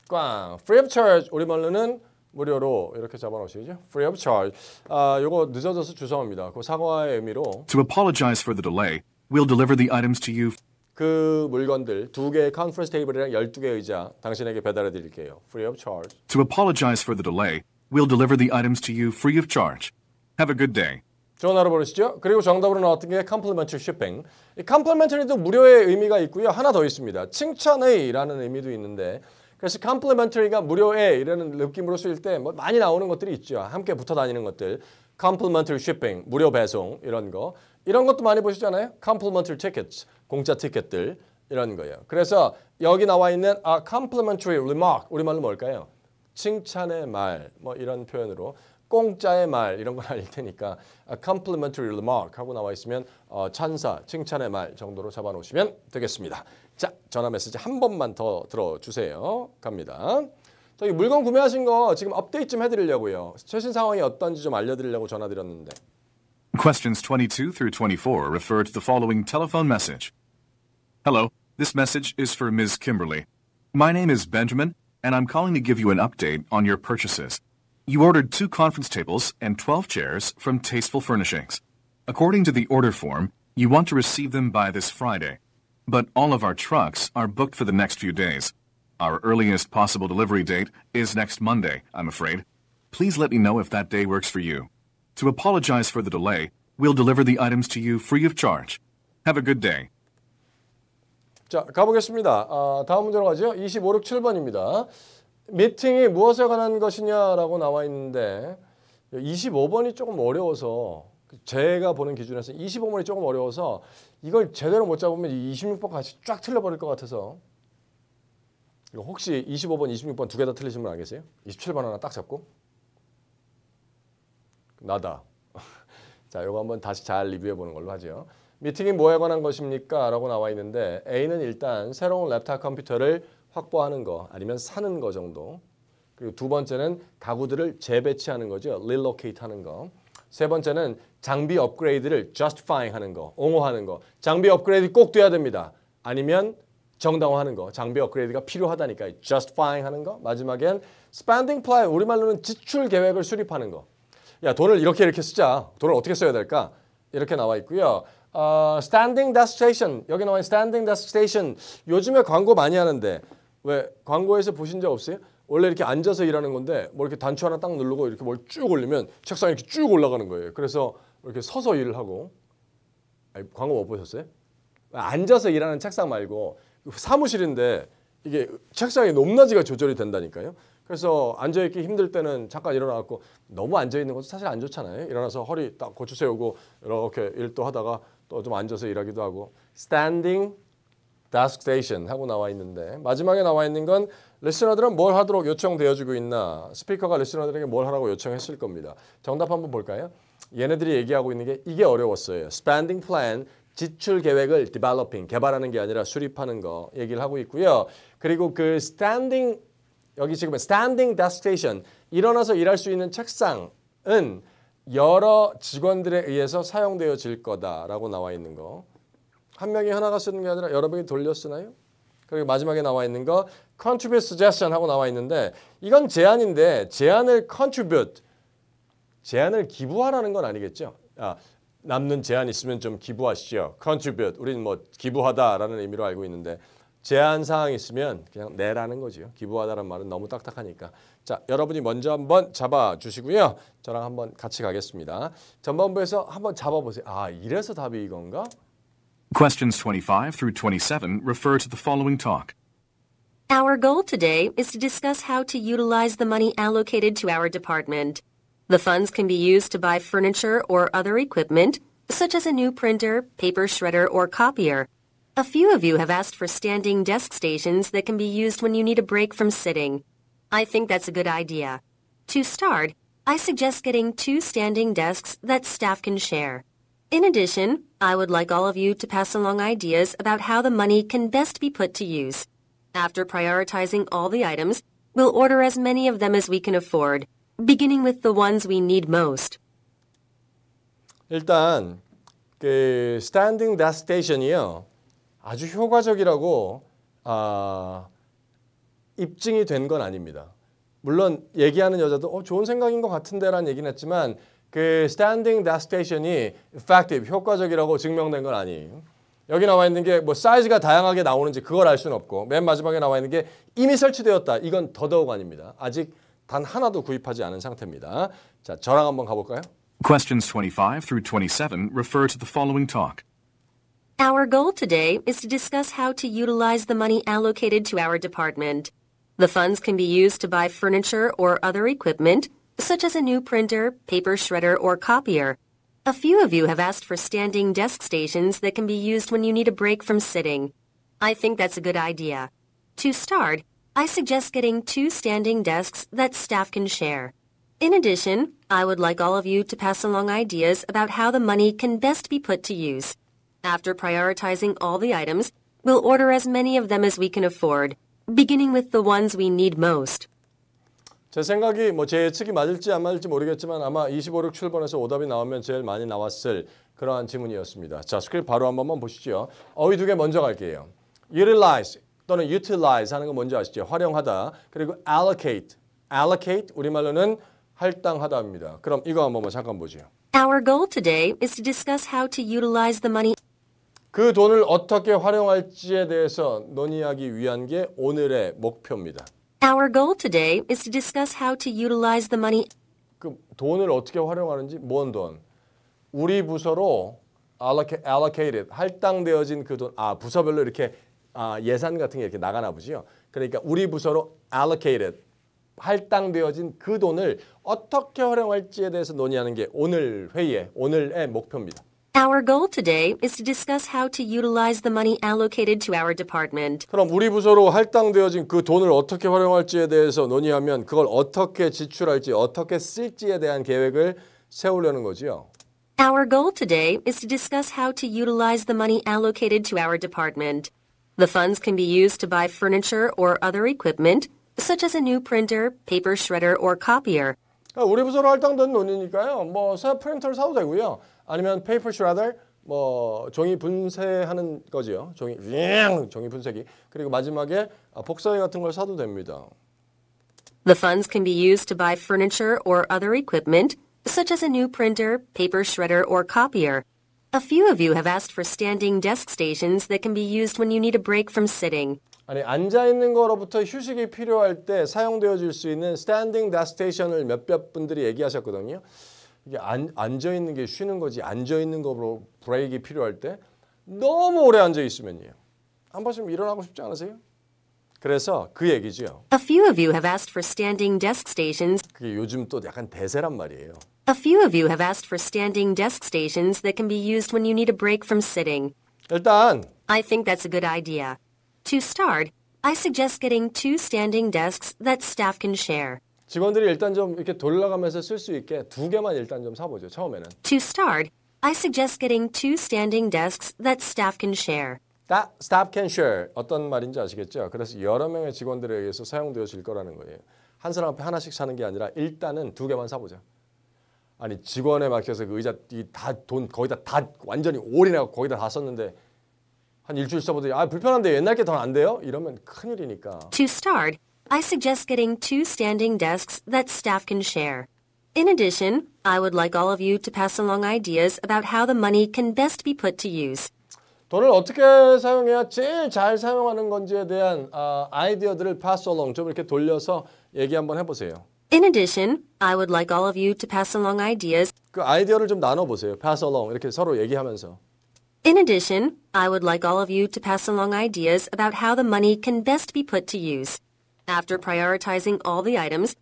꽝. Free of charge 우리말로는 무료로 이렇게 잡아놓으시죠. Free of charge. 아, 요거 늦어져서 죄송합니다. 그 사과의 의미로 To apologize for the delay, we'll deliver the items to you. 그 물건들 두 개의 컨퍼런스 테이블이랑 12개 의자 당신에게 배달해 드릴게요. Free of charge. To apologize for the delay, we'll deliver the items to you free of charge. Have a good day. 좋은 하루 보내시죠. 그리고 정답으로 나왔던 게 complimentary shipping. 이 complimentary도 무료의 의미가 있고요. 하나 더 있습니다. 칭찬의라는 의미도 있는데 그래서 complementary가 무료에 이런 느낌으로 쓰일 때 뭐 많이 나오는 것들이 있죠. 함께 붙어 다니는 것들. complementary shipping, 무료 배송 이런 거. 이런 것도 많이 보시잖아요. complementary tickets, 공짜 티켓들 이런 거예요. 그래서 여기 나와 있는 아, complimentary remark, 우리말로 뭘까요? 칭찬의 말, 뭐 이런 표현으로 공짜의 말 이런 건 (laughs) 아닐 테니까 a 아, complimentary remark 하고 나와 있으면 어, 찬사, 칭찬의 말 정도로 잡아놓으시면 되겠습니다. 자, 전화 메시지 한 번만 더 들어주세요. 갑니다. 저기 물건 구매하신 거 지금 업데이트 좀 해드리려고요. 최신 상황이 어떤지 좀 알려드리려고 전화드렸는데. Questions 22 through 24 refer to the following telephone message. Hello, this message is for Ms. Kimberly. My name is Benjamin, and I'm calling to give you an update on your purchases. You ordered two conference tables and 12 chairs from Tasteful Furnishings. According to the order form, you want to receive them by this Friday but all of our trucks are booked for the next few days. Our earliest possible delivery date is next Monday, I'm afraid. Please let me know if that day works for you. To apologize for the delay, we'll deliver the items to you free of charge. Have a good day. 자, 가보겠습니다. 아, 다음 문제로 가죠. 2567번입니다. 미팅이 무엇에 관한 것이냐라고 나와 있는데 25번이 조금 어려워서 제가 보는 기준에서 25번이 조금 어려워서 이걸 제대로 못 잡으면 26번 같이 쫙 틀려버릴 것 같아서 이거 혹시 25번, 26번 두 개 다 틀리신 분알겠어요 27번 하나 딱 잡고 나다. (laughs) 자, 이거 한번 다시 잘 리뷰해 보는 걸로 하죠. 미팅이 뭐에 관한 것입니까? 라고 나와 있는데 A는 일단 새로운 랩탑 컴퓨터를 확보하는 거 아니면 사는 거 정도 그리고 두 번째는 가구들을 재배치하는 거죠. 릴로케이트 하는 거세 번째는 장비 업그레이드를 justifying 하는 거, 옹호하는 거. 장비 업그레이드 꼭 돼야 됩니다. 아니면 정당화하는 거, 장비 업그레이드가 필요하다니까 justifying 하는 거. 마지막엔 spending plan, 우리말로는 지출 계획을 수립하는 거. 야, 돈을 이렇게 이렇게 쓰자. 돈을 어떻게 써야 될까? 이렇게 나와 있고요. 어, standing desk station, 여기 나와 있는 standing desk station. 요즘에 광고 많이 하는데 왜 광고에서 보신 적 없어요? 원래 이렇게 앉아서 일하는 건데 뭐 이렇게 단추 하나 딱 누르고 이렇게 뭘 쭉 올리면 책상이 이렇게 쭉 올라가는 거예요. 그래서 이렇게 서서 일을 하고 아니, 광고 못 보셨어요? 앉아서 일하는 책상 말고 사무실인데 이게 책상의 높낮이가 조절이 된다니까요. 그래서 앉아있기 힘들 때는 잠깐 일어나갖고 너무 앉아있는 것도 사실 안 좋잖아요. 일어나서 허리 딱 고추 세우고 이렇게 일도 하다가 또 좀 앉아서 일하기도 하고 스탠딩 task station 하고 나와 있는데 마지막에 나와 있는 건 레스너들은 뭘 하도록 요청되어지고 있나 스피커가 레스너들에게 뭘 하라고 요청했을 겁니다. 정답 한번 볼까요? 얘네들이 얘기하고 있는 게 이게 어려웠어요. spending plan 지출 계획을 developing 개발하는 게 아니라 수립하는 거 얘기를 하고 있고요. 그리고 그 standing 여기 지금 standing desk station 일어나서 일할 수 있는 책상은 여러 직원들에 의해서 사용되어질 거다라고 나와 있는 거. 한 명이 하나가 쓰는 게 아니라 여러 명이 돌려 쓰나요? 그리고 마지막에 나와 있는 거 contribute suggestion 하고 나와 있는데 이건 제안인데 제안을 contribute 제안을 기부하라는 건 아니겠죠? 아, 남는 제안 있으면 좀 기부하시죠. contribute 우리는 뭐 기부하다라는 의미로 알고 있는데 제안 사항 있으면 그냥 내라는 거지요. 기부하다는 말은 너무 딱딱하니까. 자, 여러분이 먼저 한번 잡아 주시고요. 저랑 한번 같이 가겠습니다. 전반부에서 한번 잡아 보세요. 아, 이래서 답이 이건가? Questions 25 through 27 refer to the following talk. Our goal today is to discuss how to utilize the money allocated to our department. The funds can be used to buy furniture or other equipment, such as a new printer, paper shredder, or copier. A few of you have asked for standing desk stations that can be used when you need a break from sitting. I think that's a good idea. To start, I suggest getting two standing desks that staff can share. In addition, I would like all of you to pass along ideas about how the money can best be put to use. After prioritizing all the items, we'll order as many of them as we can afford, beginning with the ones we need most. 일단 그 standing 닷 station이요 아주 효과적이라고 아, 입증이 된 건 아닙니다. 물론 얘기하는 여자도 어, 좋은 생각인 것 같은데라는 얘기는 했지만 그 standing that station이 effective, 효과적이라고 증명된 건 아니에요. 여기 나와 있는 게뭐 사이즈가 다양하게 나오는지 그걸 알 수는 없고 맨 마지막에 나와 있는 게 이미 설치되었다. 이건 더더욱 아닙니다. 아직 단 하나도 구입하지 않은 상태입니다. 자, 저랑 한번 가볼까요? Questions 25 through 27 refer to the following talk. Our goal today is to discuss how to utilize the money allocated to our department. The funds can be used to buy furniture or other equipment such as a new printer, paper shredder, or copier. A few of you have asked for standing desk stations that can be used when you need a break from sitting. I think that's a good idea. To start, I suggest getting two standing desks that staff can share. In addition, I would like all of you to pass along ideas about how the money can best be put to use. After prioritizing all the items, we'll order as many of them as we can afford, beginning with the ones we need most. 제 생각이 뭐제 예측이 맞을지 안 맞을지 모르겠지만 아마 25, 6, 7번에서 오답이 나오면 제일 많이 나왔을 그러한 질문이었습니다 자, 스크립 바로 한 번만 보시죠. 어휘 두 개 먼저 갈게요. utilize 또는 utilize 하는 건 뭔지 아시죠? 활용하다. 그리고 allocate. allocate 우리말로는 할당하다입니다. 그럼 이거 한번 만 뭐 잠깐 보죠. Our goal today is to discuss how to utilize the money 그 돈을 어떻게 활용할지에 대해서 논의하기 위한 게 오늘의 목표입니다. Our goal today is to discuss how to utilize the money. 그 돈을 어떻게 활용하는지 뭔 돈? 우리 부서로 allocated 할당되어진 그 돈. 아 부서별로 이렇게 아, 예산 같은 게 이렇게 나가나 보지요. 그러니까 우리 부서로 allocated 할당되어진 그 돈을 어떻게 활용할지에 대해서 논의하는 게 오늘 회의의 오늘의 목표입니다. Our goal today is to discuss how to utilize the money allocated to our department. 그럼 우리 부서로 할당되어진 그 돈을 어떻게 활용할지에 대해서 논의하면 그걸 어떻게 지출할지 어떻게 쓸지에 대한 계획을 세우려는 거지요. Our goal today is to discuss how to utilize the money allocated to our department. The funds can be used to buy furniture or other equipment, such as a new printer, paper shredder, or copier. 우리 부서로 할당된 돈이니까요. 뭐 프린터를 사도 되고요. 아니면 페이퍼 슈라들 뭐 종이 분쇄하는 거지요. 종이 윙 종이 분쇄기. 그리고 마지막에 복사기 같은 걸 사도 됩니다. The funds can be used to buy furniture or other equipment such as a new printer, paper shredder or copier. A few of you have asked for standing desk stations that can be used when you need a break from sitting. 아니 앉아 있는 거로부터 휴식이 필요할 때 사용되어질 수 있는 스탠딩 데스테이션을 몇몇 분들이 얘기하셨거든요. 이게 안, 앉아 있는 게 쉬는 거지 앉아 있는 거로 브레이크 필요할 때 너무 오래 앉아 있으면요. 한 번씩 일어나고 싶지 않으세요? 그래서 그 얘기죠. A few of you have asked for standing desk stations. 그게 요즘 또 약간 대세란 말이에요. A few of you have asked for standing desk stations that can be used when you need a break from sitting. 일단 I think that's a good idea. To start, I suggest getting two standing desks that staff can share. 직원들이 일단 좀 이렇게 돌아가면서 쓸 수 있게 두 개만 일단 좀 사보죠. 처음에는. To start, I suggest getting two standing desks that staff can share. That staff can share 어떤 말인지 아시겠죠? 그래서 여러 명의 직원들에 의해서 사용되어질 거라는 거예요. 한 사람 앞에 하나씩 사는 게 아니라 일단은 두 개만 사보자. 아니 직원에 맡겨서 그 의자 이 다 돈 거의 다 다 완전히 올인하고 거의 다다 썼는데 한 일주일 써보더니 아 불편한데 옛날 게 더 안 돼요? 이러면 큰일이니까. To start, I suggest getting two standing desks that staff can share. In addition, I would like all of you to pass along ideas about how the money can best be put to use. 돈을 어떻게 사용해야 제일 잘 사용하는 건지에 대한 어, 아이디어들을 pass along 좀 이렇게 돌려서 얘기 한번 해보세요. In addition, I would like all of you to pass along ideas. 그 아이디어를 좀 나눠보세요. pass along 이렇게 서로 얘기하면서. In addition, I would like all of you to pass along ideas about how the money can best be put to use after prioritizing all the items.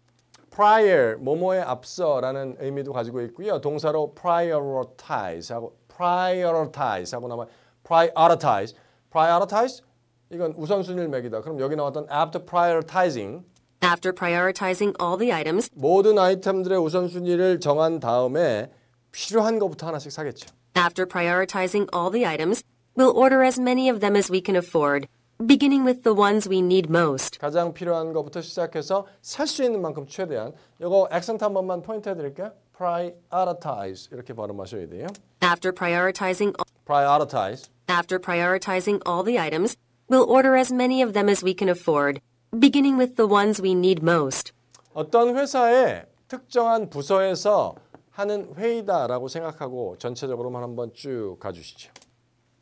prior 뭐뭐에 앞서라는 의미도 가지고 있고요. 동사로 prioritize 하고 prioritize 하고 나면 prioritize prioritize 이건 우선순위를 매기다. 그럼 여기 나왔던 after prioritizing after prioritizing all the items 모든 아이템들의 우선순위를 정한 다음에 필요한 것부터 하나씩 사겠죠. After prioritizing all the items, we'll order as many of them as we can afford beginning with the ones we need most. 가장 필요한 것부터 시작해서 살 수 있는 만큼 최대한 이거 액센트 한 번만 포인트 해드릴게요. prioritize 이렇게 발음하셔야 돼요. After prioritizing prioritize After prioritizing all the items, we'll order as many of them as we can afford, beginning with the ones we need most. 어떤 회사의 특정한 부서에서 하는 회의다라고 생각하고 전체적으로만 한번 쭉 가주시죠.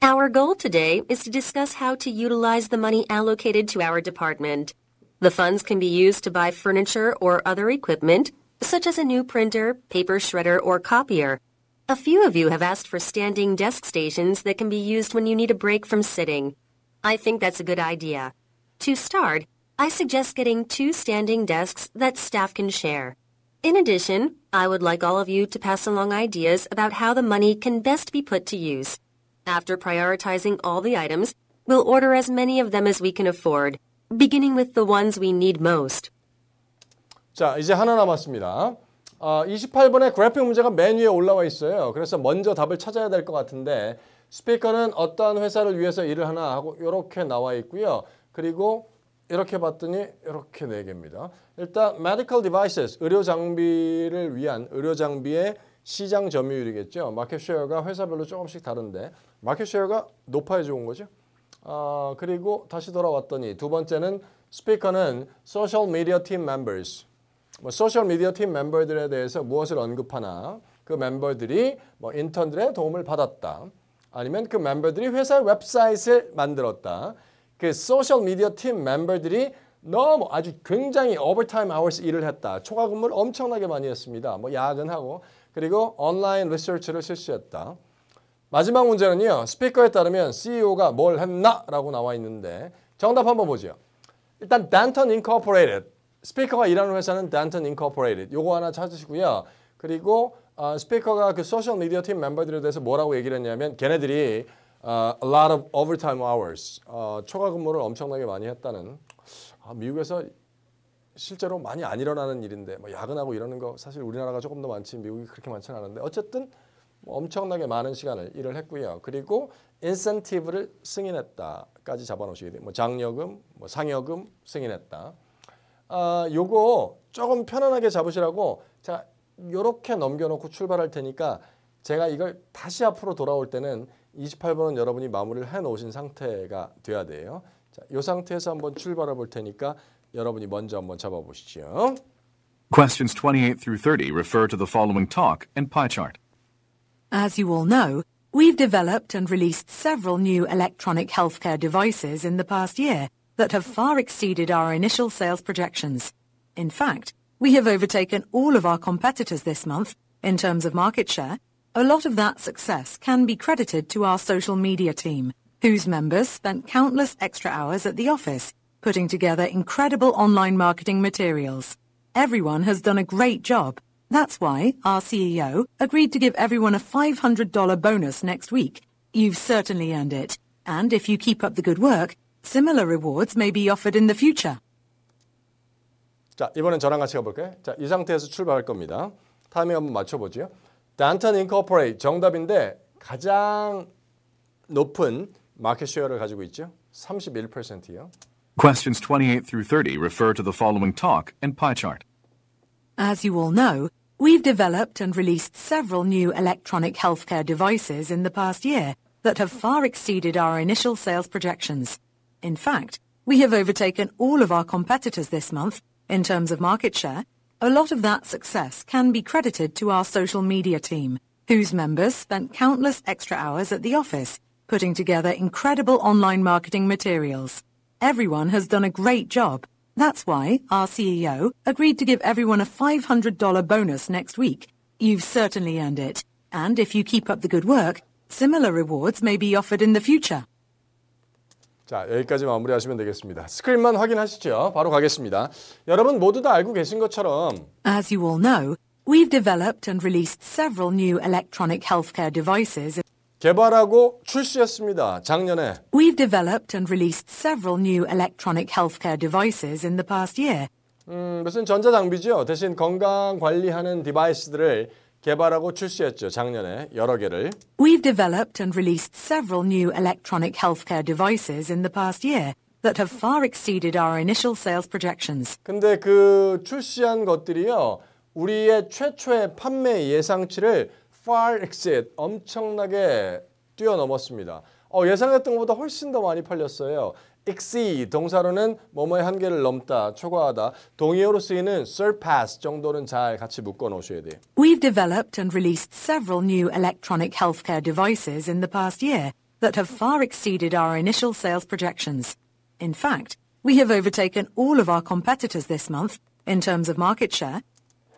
Our goal today is to discuss how to utilize the money allocated to our department. The funds can be used to buy furniture or other equipment, such as a new printer, paper shredder, or copier. A few of you have asked for standing desk stations that can be used when you need a break from sitting. I think that's a good idea. To start, I suggest getting two standing desks that staff can share. In addition, I would like all of you to pass along ideas about how the money can best be put to use. After prioritizing all the items, we'll order as many of them as we can afford, beginning with the ones we need most. 자, 이제 하나 남았습니다. 어, 28번에 그래픽 문제가 맨 위에 올라와 있어요. 그래서 먼저 답을 찾아야 될 것 같은데 스피커는 어떠 회사를 위해서 일을 하나 하고 이렇게 나와 있고요. 그리고 이렇게 봤더니 이렇게 네 개입니다. 일단 medical devices, 의료 장비를 위한 의료 장비의 시장 점유율이겠죠. 마켓 쉐어가 회사별로 조금씩 다른데 마켓 쉐어가 높아야 좋은 거죠. 아, 그리고 다시 돌아왔더니 두 번째는 스피커는 소셜 미디어 팀 멤버스 뭐 소셜 미디어 팀 멤버들에 대해서 무엇을 언급하나 그 멤버들이 뭐 인턴들의 도움을 받았다. 아니면 그 멤버들이 회사의 웹사이트를 만들었다. 그 소셜 미디어 팀 멤버들이 너무 아주 굉장히 오버타임 아워스 일을 했다. 초과 근무를 엄청나게 많이 했습니다. 뭐 야근하고 그리고 온라인 리서치를 실시했다. 마지막 문제는요. 스피커에 따르면 CEO가 뭘 했나? 라고 나와 있는데 정답 한번 보죠. 일단 Danton Incorporated. 스피커가 일하는 회사는 Danton Incorporated. 요거 하나 찾으시고요. 그리고 어, 스피커가 그 소셜 미디어 팀 멤버들에 대해서 뭐라고 얘기를 했냐면 걔네들이 어, a lot of overtime hours, 어, 초과 근무를 엄청나게 많이 했다는 아, 미국에서 실제로 많이 안 일어나는 일인데 뭐 야근하고 이러는 거 사실 우리나라가 조금 더 많지 미국이 그렇게 많지는 않은데 어쨌든 뭐 엄청나게 많은 시간을 일을 했고요. 그리고 인센티브를 승인했다까지 잡아놓으시게 돼요. 뭐 장려금, 뭐 상여금 승인했다. 아, 요거 조금 편안하게 잡으시라고 자 요렇게 넘겨놓고 출발할 테니까 제가 이걸 다시 앞으로 돌아올 때는 28번은 여러분이 마무리를 해놓으신 상태가 돼야 돼요. 자, 요 상태에서 한번 출발해 볼 테니까 여러분이 먼저 한번 잡아보시죠. Questions 28 through 30 refer to the following talk and pie chart. As you all know, we've developed and released several new electronic healthcare devices in the past year that have far exceeded our initial sales projections. In fact, we have overtaken all of our competitors this month in terms of market share. A lot of that success can be credited to our social media team, whose members spent countless extra hours at the office putting together incredible online marketing materials. Everyone has done a great job, that's why our CEO agreed to give everyone a $500 bonus next week. You've certainly earned it. And if you keep up the good work, similar rewards may be offered in the future. 자, 이번엔 저랑 가볼게. 가볼까요? 자, 이 상태에서 출발할 겁니다. 타이밍 한번 맞춰보죠. Incorporate 인코퍼레이 정답인데 가장 높은 마켓 쉐어를 가지고 있죠. 31%요. Questions 28 through 30 refer to the following talk and pie chart. As you all know, We've developed and released several new electronic healthcare devices in the past year that have far exceeded our initial sales projections. In fact, we have overtaken all of our competitors this month in terms of market share. A lot of that success can be credited to our social media team, whose members spent countless extra hours at the office putting together incredible online marketing materials. Everyone has done a great job that's why our CEO agreed to give everyone a $500 bonus next week. You've certainly earned it. And if you keep up the good work, similar rewards may be offered in the future. 자, 여기까지 마무리하시면 되겠습니다. 스크린만 확인하시죠. 바로 가겠습니다. 여러분 모두 다 알고 계신 것처럼 As you all know, we've developed and released several new electronic healthcare devices 개발하고 출시했습니다. 작년에. We've developed and released several new electronic healthcare devices in the past year. 음, 무슨 전자 장비죠. 대신 건강 관리하는 디바이스들을 개발하고 출시했죠. 작년에 여러 개를. We've developed and released several new electronic healthcare devices in the past year that have far exceeded our initial sales projections. 근데 그 출시한 것들이요. 우리의 최초의 판매 예상치를 far exceed 엄청나게 뛰어넘었습니다. 어, 예상했던 것보다 훨씬 더 많이 팔렸어요. exceed 동사로는 뭐뭐의 한계를 넘다, 초과하다. 동의어로 쓰이는 surpass 정도는 잘 같이 묶어 놓으셔야 돼요. We've developed and released several new electronic healthcare devices in the past year that have far exceeded our initial sales projections. In fact, we have overtaken all of our competitors this month in terms of market share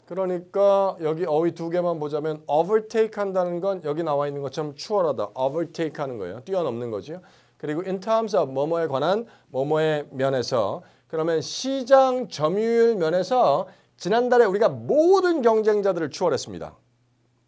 그러니까 여기 어휘 두 개만 보자면 overtake 한다는 건 여기 나와 있는 것처럼 추월하다. overtake 하는 거예요. 뛰어넘는 거죠 그리고 in terms of 뭐뭐에 관한 뭐뭐의 면에서 그러면 시장 점유율 면에서 지난달에 우리가 모든 경쟁자들을 추월했습니다.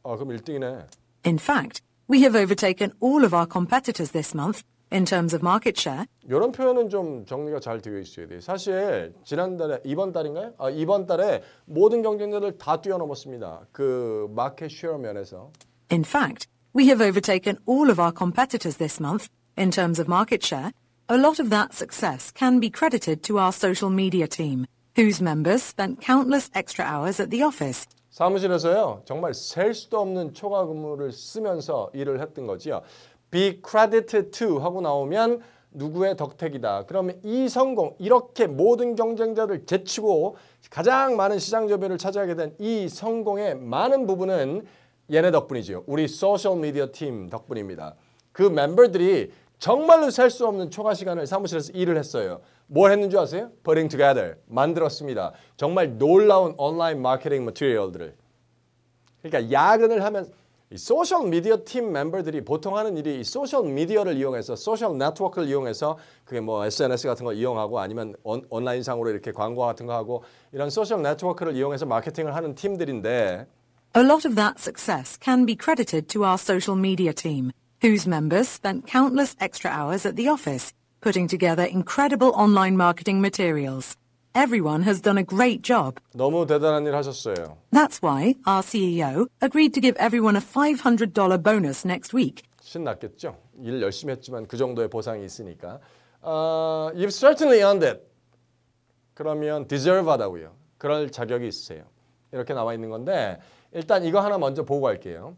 아, 그럼 1등이네. In fact, we have overtaken all of our competitors this month In terms of market share, 이런 표현은 좀 정리가 잘 되어 있어야 돼요. 사실 지난달에 이번 달인가요? 아, 이번 달에 모든 경쟁자들 다 뛰어넘었습니다. 그 마켓 쉐어 면에서. In fact, we have overtaken all of our competitors this month in terms of market share. A lot of that success can be credited to our social media team, whose members spent countless extra hours at the office 사무실에서요 정말 셀 수도 없는 초과 근무를 쓰면서 일을 했던 거지요. be credited to 하고 나오면 누구의 덕택이다. 그러면 이 성공, 이렇게 모든 경쟁자를 제치고 가장 많은 시장 점유율을 차지하게 된 이 성공의 많은 부분은 얘네 덕분이지요. 우리 소셜미디어 팀 덕분입니다. 그 멤버들이 정말로 살 수 없는 초과 시간을 사무실에서 일을 했어요. 뭘 했는 지 아세요? Putting together. 만들었습니다. 정말 놀라운 온라인 마케팅 머티리얼들을. 그러니까 야근을 하면 소셜 미디어 팀 멤버들이 보통 하는 일이 소셜 미디어를 이용해서 소셜 네트워크를 이용해서 그게 뭐 SNS 같은 이용하고 아니면 온, 이렇게 광고 같은 거 하고 이런 소셜 네트워크를 이용해서 마케팅을 하는 팀들인데 A lot of that success can be credited to our social media team, whose members spent countless extra hours at the office putting together incredible online marketing materials. Everyone has done a great job. 너무 대단한 일 하셨어요. That's why our CEO agreed to give everyone a $500 bonus next week. 신났겠죠? 일 열심히 했지만 그 정도의 보상이 있으니까. Uh, you've certainly earned it. 그러면 deserve 하다고요. 그럴 자격이 있으세요. 이렇게 나와 있는 건데 일단 이거 하나 먼저 보고 갈게요.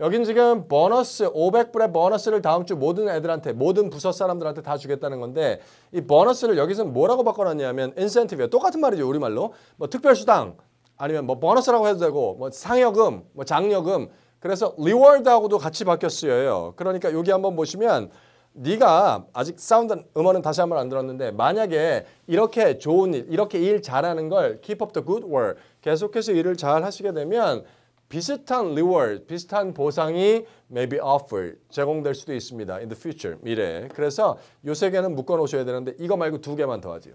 여긴 지금 보너스 500불의 보너스를 다음 주 모든 애들한테 모든 부서 사람들한테 다 주겠다는 건데 이 보너스를 여기서 뭐라고 바꿔놨냐면 인센티브예요. 똑같은 말이죠 우리말로. 뭐 특별수당 아니면 뭐 보너스라고 해도 되고 뭐 상여금 뭐 장려금 그래서 리워드하고도 같이 바뀌어 었요 그러니까 여기 한번 보시면 네가 아직 사운드 음원은 다시 한번 안 들었는데 만약에 이렇게 좋은 일, 이렇게 일 잘하는 걸 keep up the good work 계속해서 일을 잘 하시게 되면 비슷한 reward, 비슷한 보상이 maybe offered, 제공될 수도 있습니다. in the future, 미래에. 그래서 요세 개는 묶어 놓으셔야 되는데 이거 말고 두 개만 더 하지요.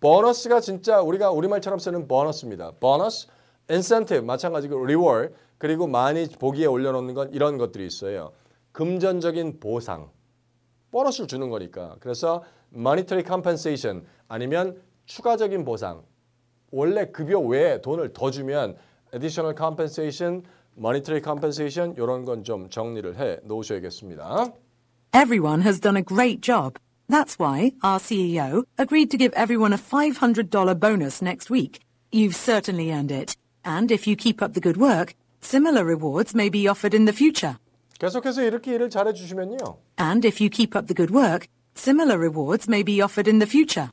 보너스가 진짜 우리가 우리말처럼 쓰는 보너스입니다. 보너스, incentive, 마찬가지로 reward, 그리고 많이 보기에 올려놓는 건 이런 것들이 있어요. 금전적인 보상, 보너스를 주는 거니까. 그래서 monetary compensation 아니면 추가적인 보상, 원래 급여 외에 돈을 더 주면 additional compensation, monetary compensation 이런 건 정리를 해 놓으셔야겠습니다. Everyone has done a great job. That's why our CEO agreed to give everyone a $500 bonus next week. You've certainly earned it. And if you keep up the good work, similar rewards may be offered in the future. 계속해서 이렇게 일을 잘해 주시면요. And if you keep up the good work, similar rewards may be offered in the future.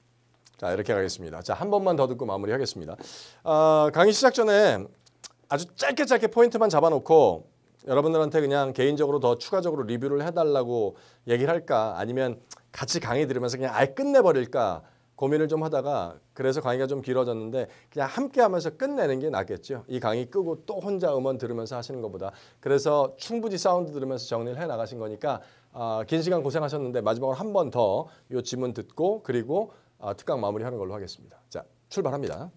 자, 이렇게 가겠습니다. 자, 한 번만 더 듣고 마무리하겠습니다. 아, 강의 시작 전에 아주 짧게 짧게 포인트만 잡아놓고 여러분들한테 그냥 개인적으로 더 추가적으로 리뷰를 해달라고 얘기를 할까 아니면 같이 강의 들으면서 그냥 아예 끝내버릴까 고민을 좀 하다가 그래서 강의가 좀 길어졌는데 그냥 함께 하면서 끝내는 게 낫겠죠. 이 강의 끄고 또 혼자 음원 들으면서 하시는 것보다 그래서 충분히 사운드 들으면서 정리를 해나가신 거니까 어, 긴 시간 고생하셨는데 마지막으로 한 번 더 요 질문 듣고 그리고 어, 특강 마무리하는 걸로 하겠습니다. 자 출발합니다.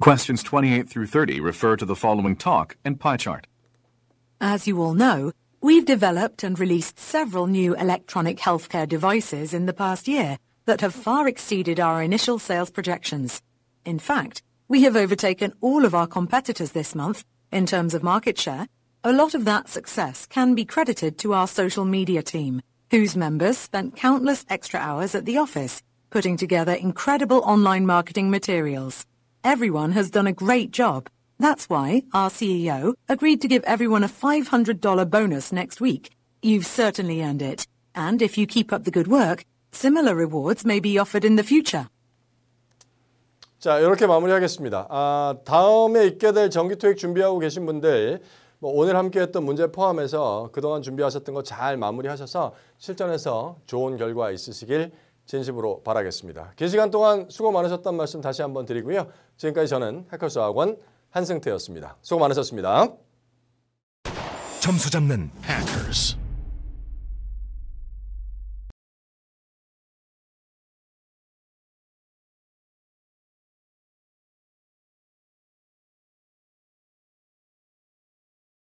Questions 28 through 30 refer to the following talk and pie chart. As you all know, we've developed and released several new electronic healthcare devices in the past year that have far exceeded our initial sales projections. In fact, we have overtaken all of our competitors this month in terms of market share. A lot of that success can be credited to our social media team, whose members spent countless extra hours at the office putting together incredible online marketing materials. Everyone has done a great job. That's why our CEO agreed to give everyone a $500 bonus next week. You've certainly earned it. And if you keep up the good work, similar rewards may be offered in the future. 자, 이렇게 마무리하겠습니다. 아, 다음에 있게 될 정기토익 준비하고 계신 분들 뭐 오늘 함께했던 문제 포함해서 그동안 준비하셨던 거 잘 마무리하셔서 실전에서 좋은 결과 있으시길 진심으로 바라겠습니다. 긴 시간 동안 수고 많으셨단 말씀 다시 한번 드리고요. 지금까지 저는 해커스 학원 한승태였습니다. 수고 많으셨습니다. 점수 잡는 h a c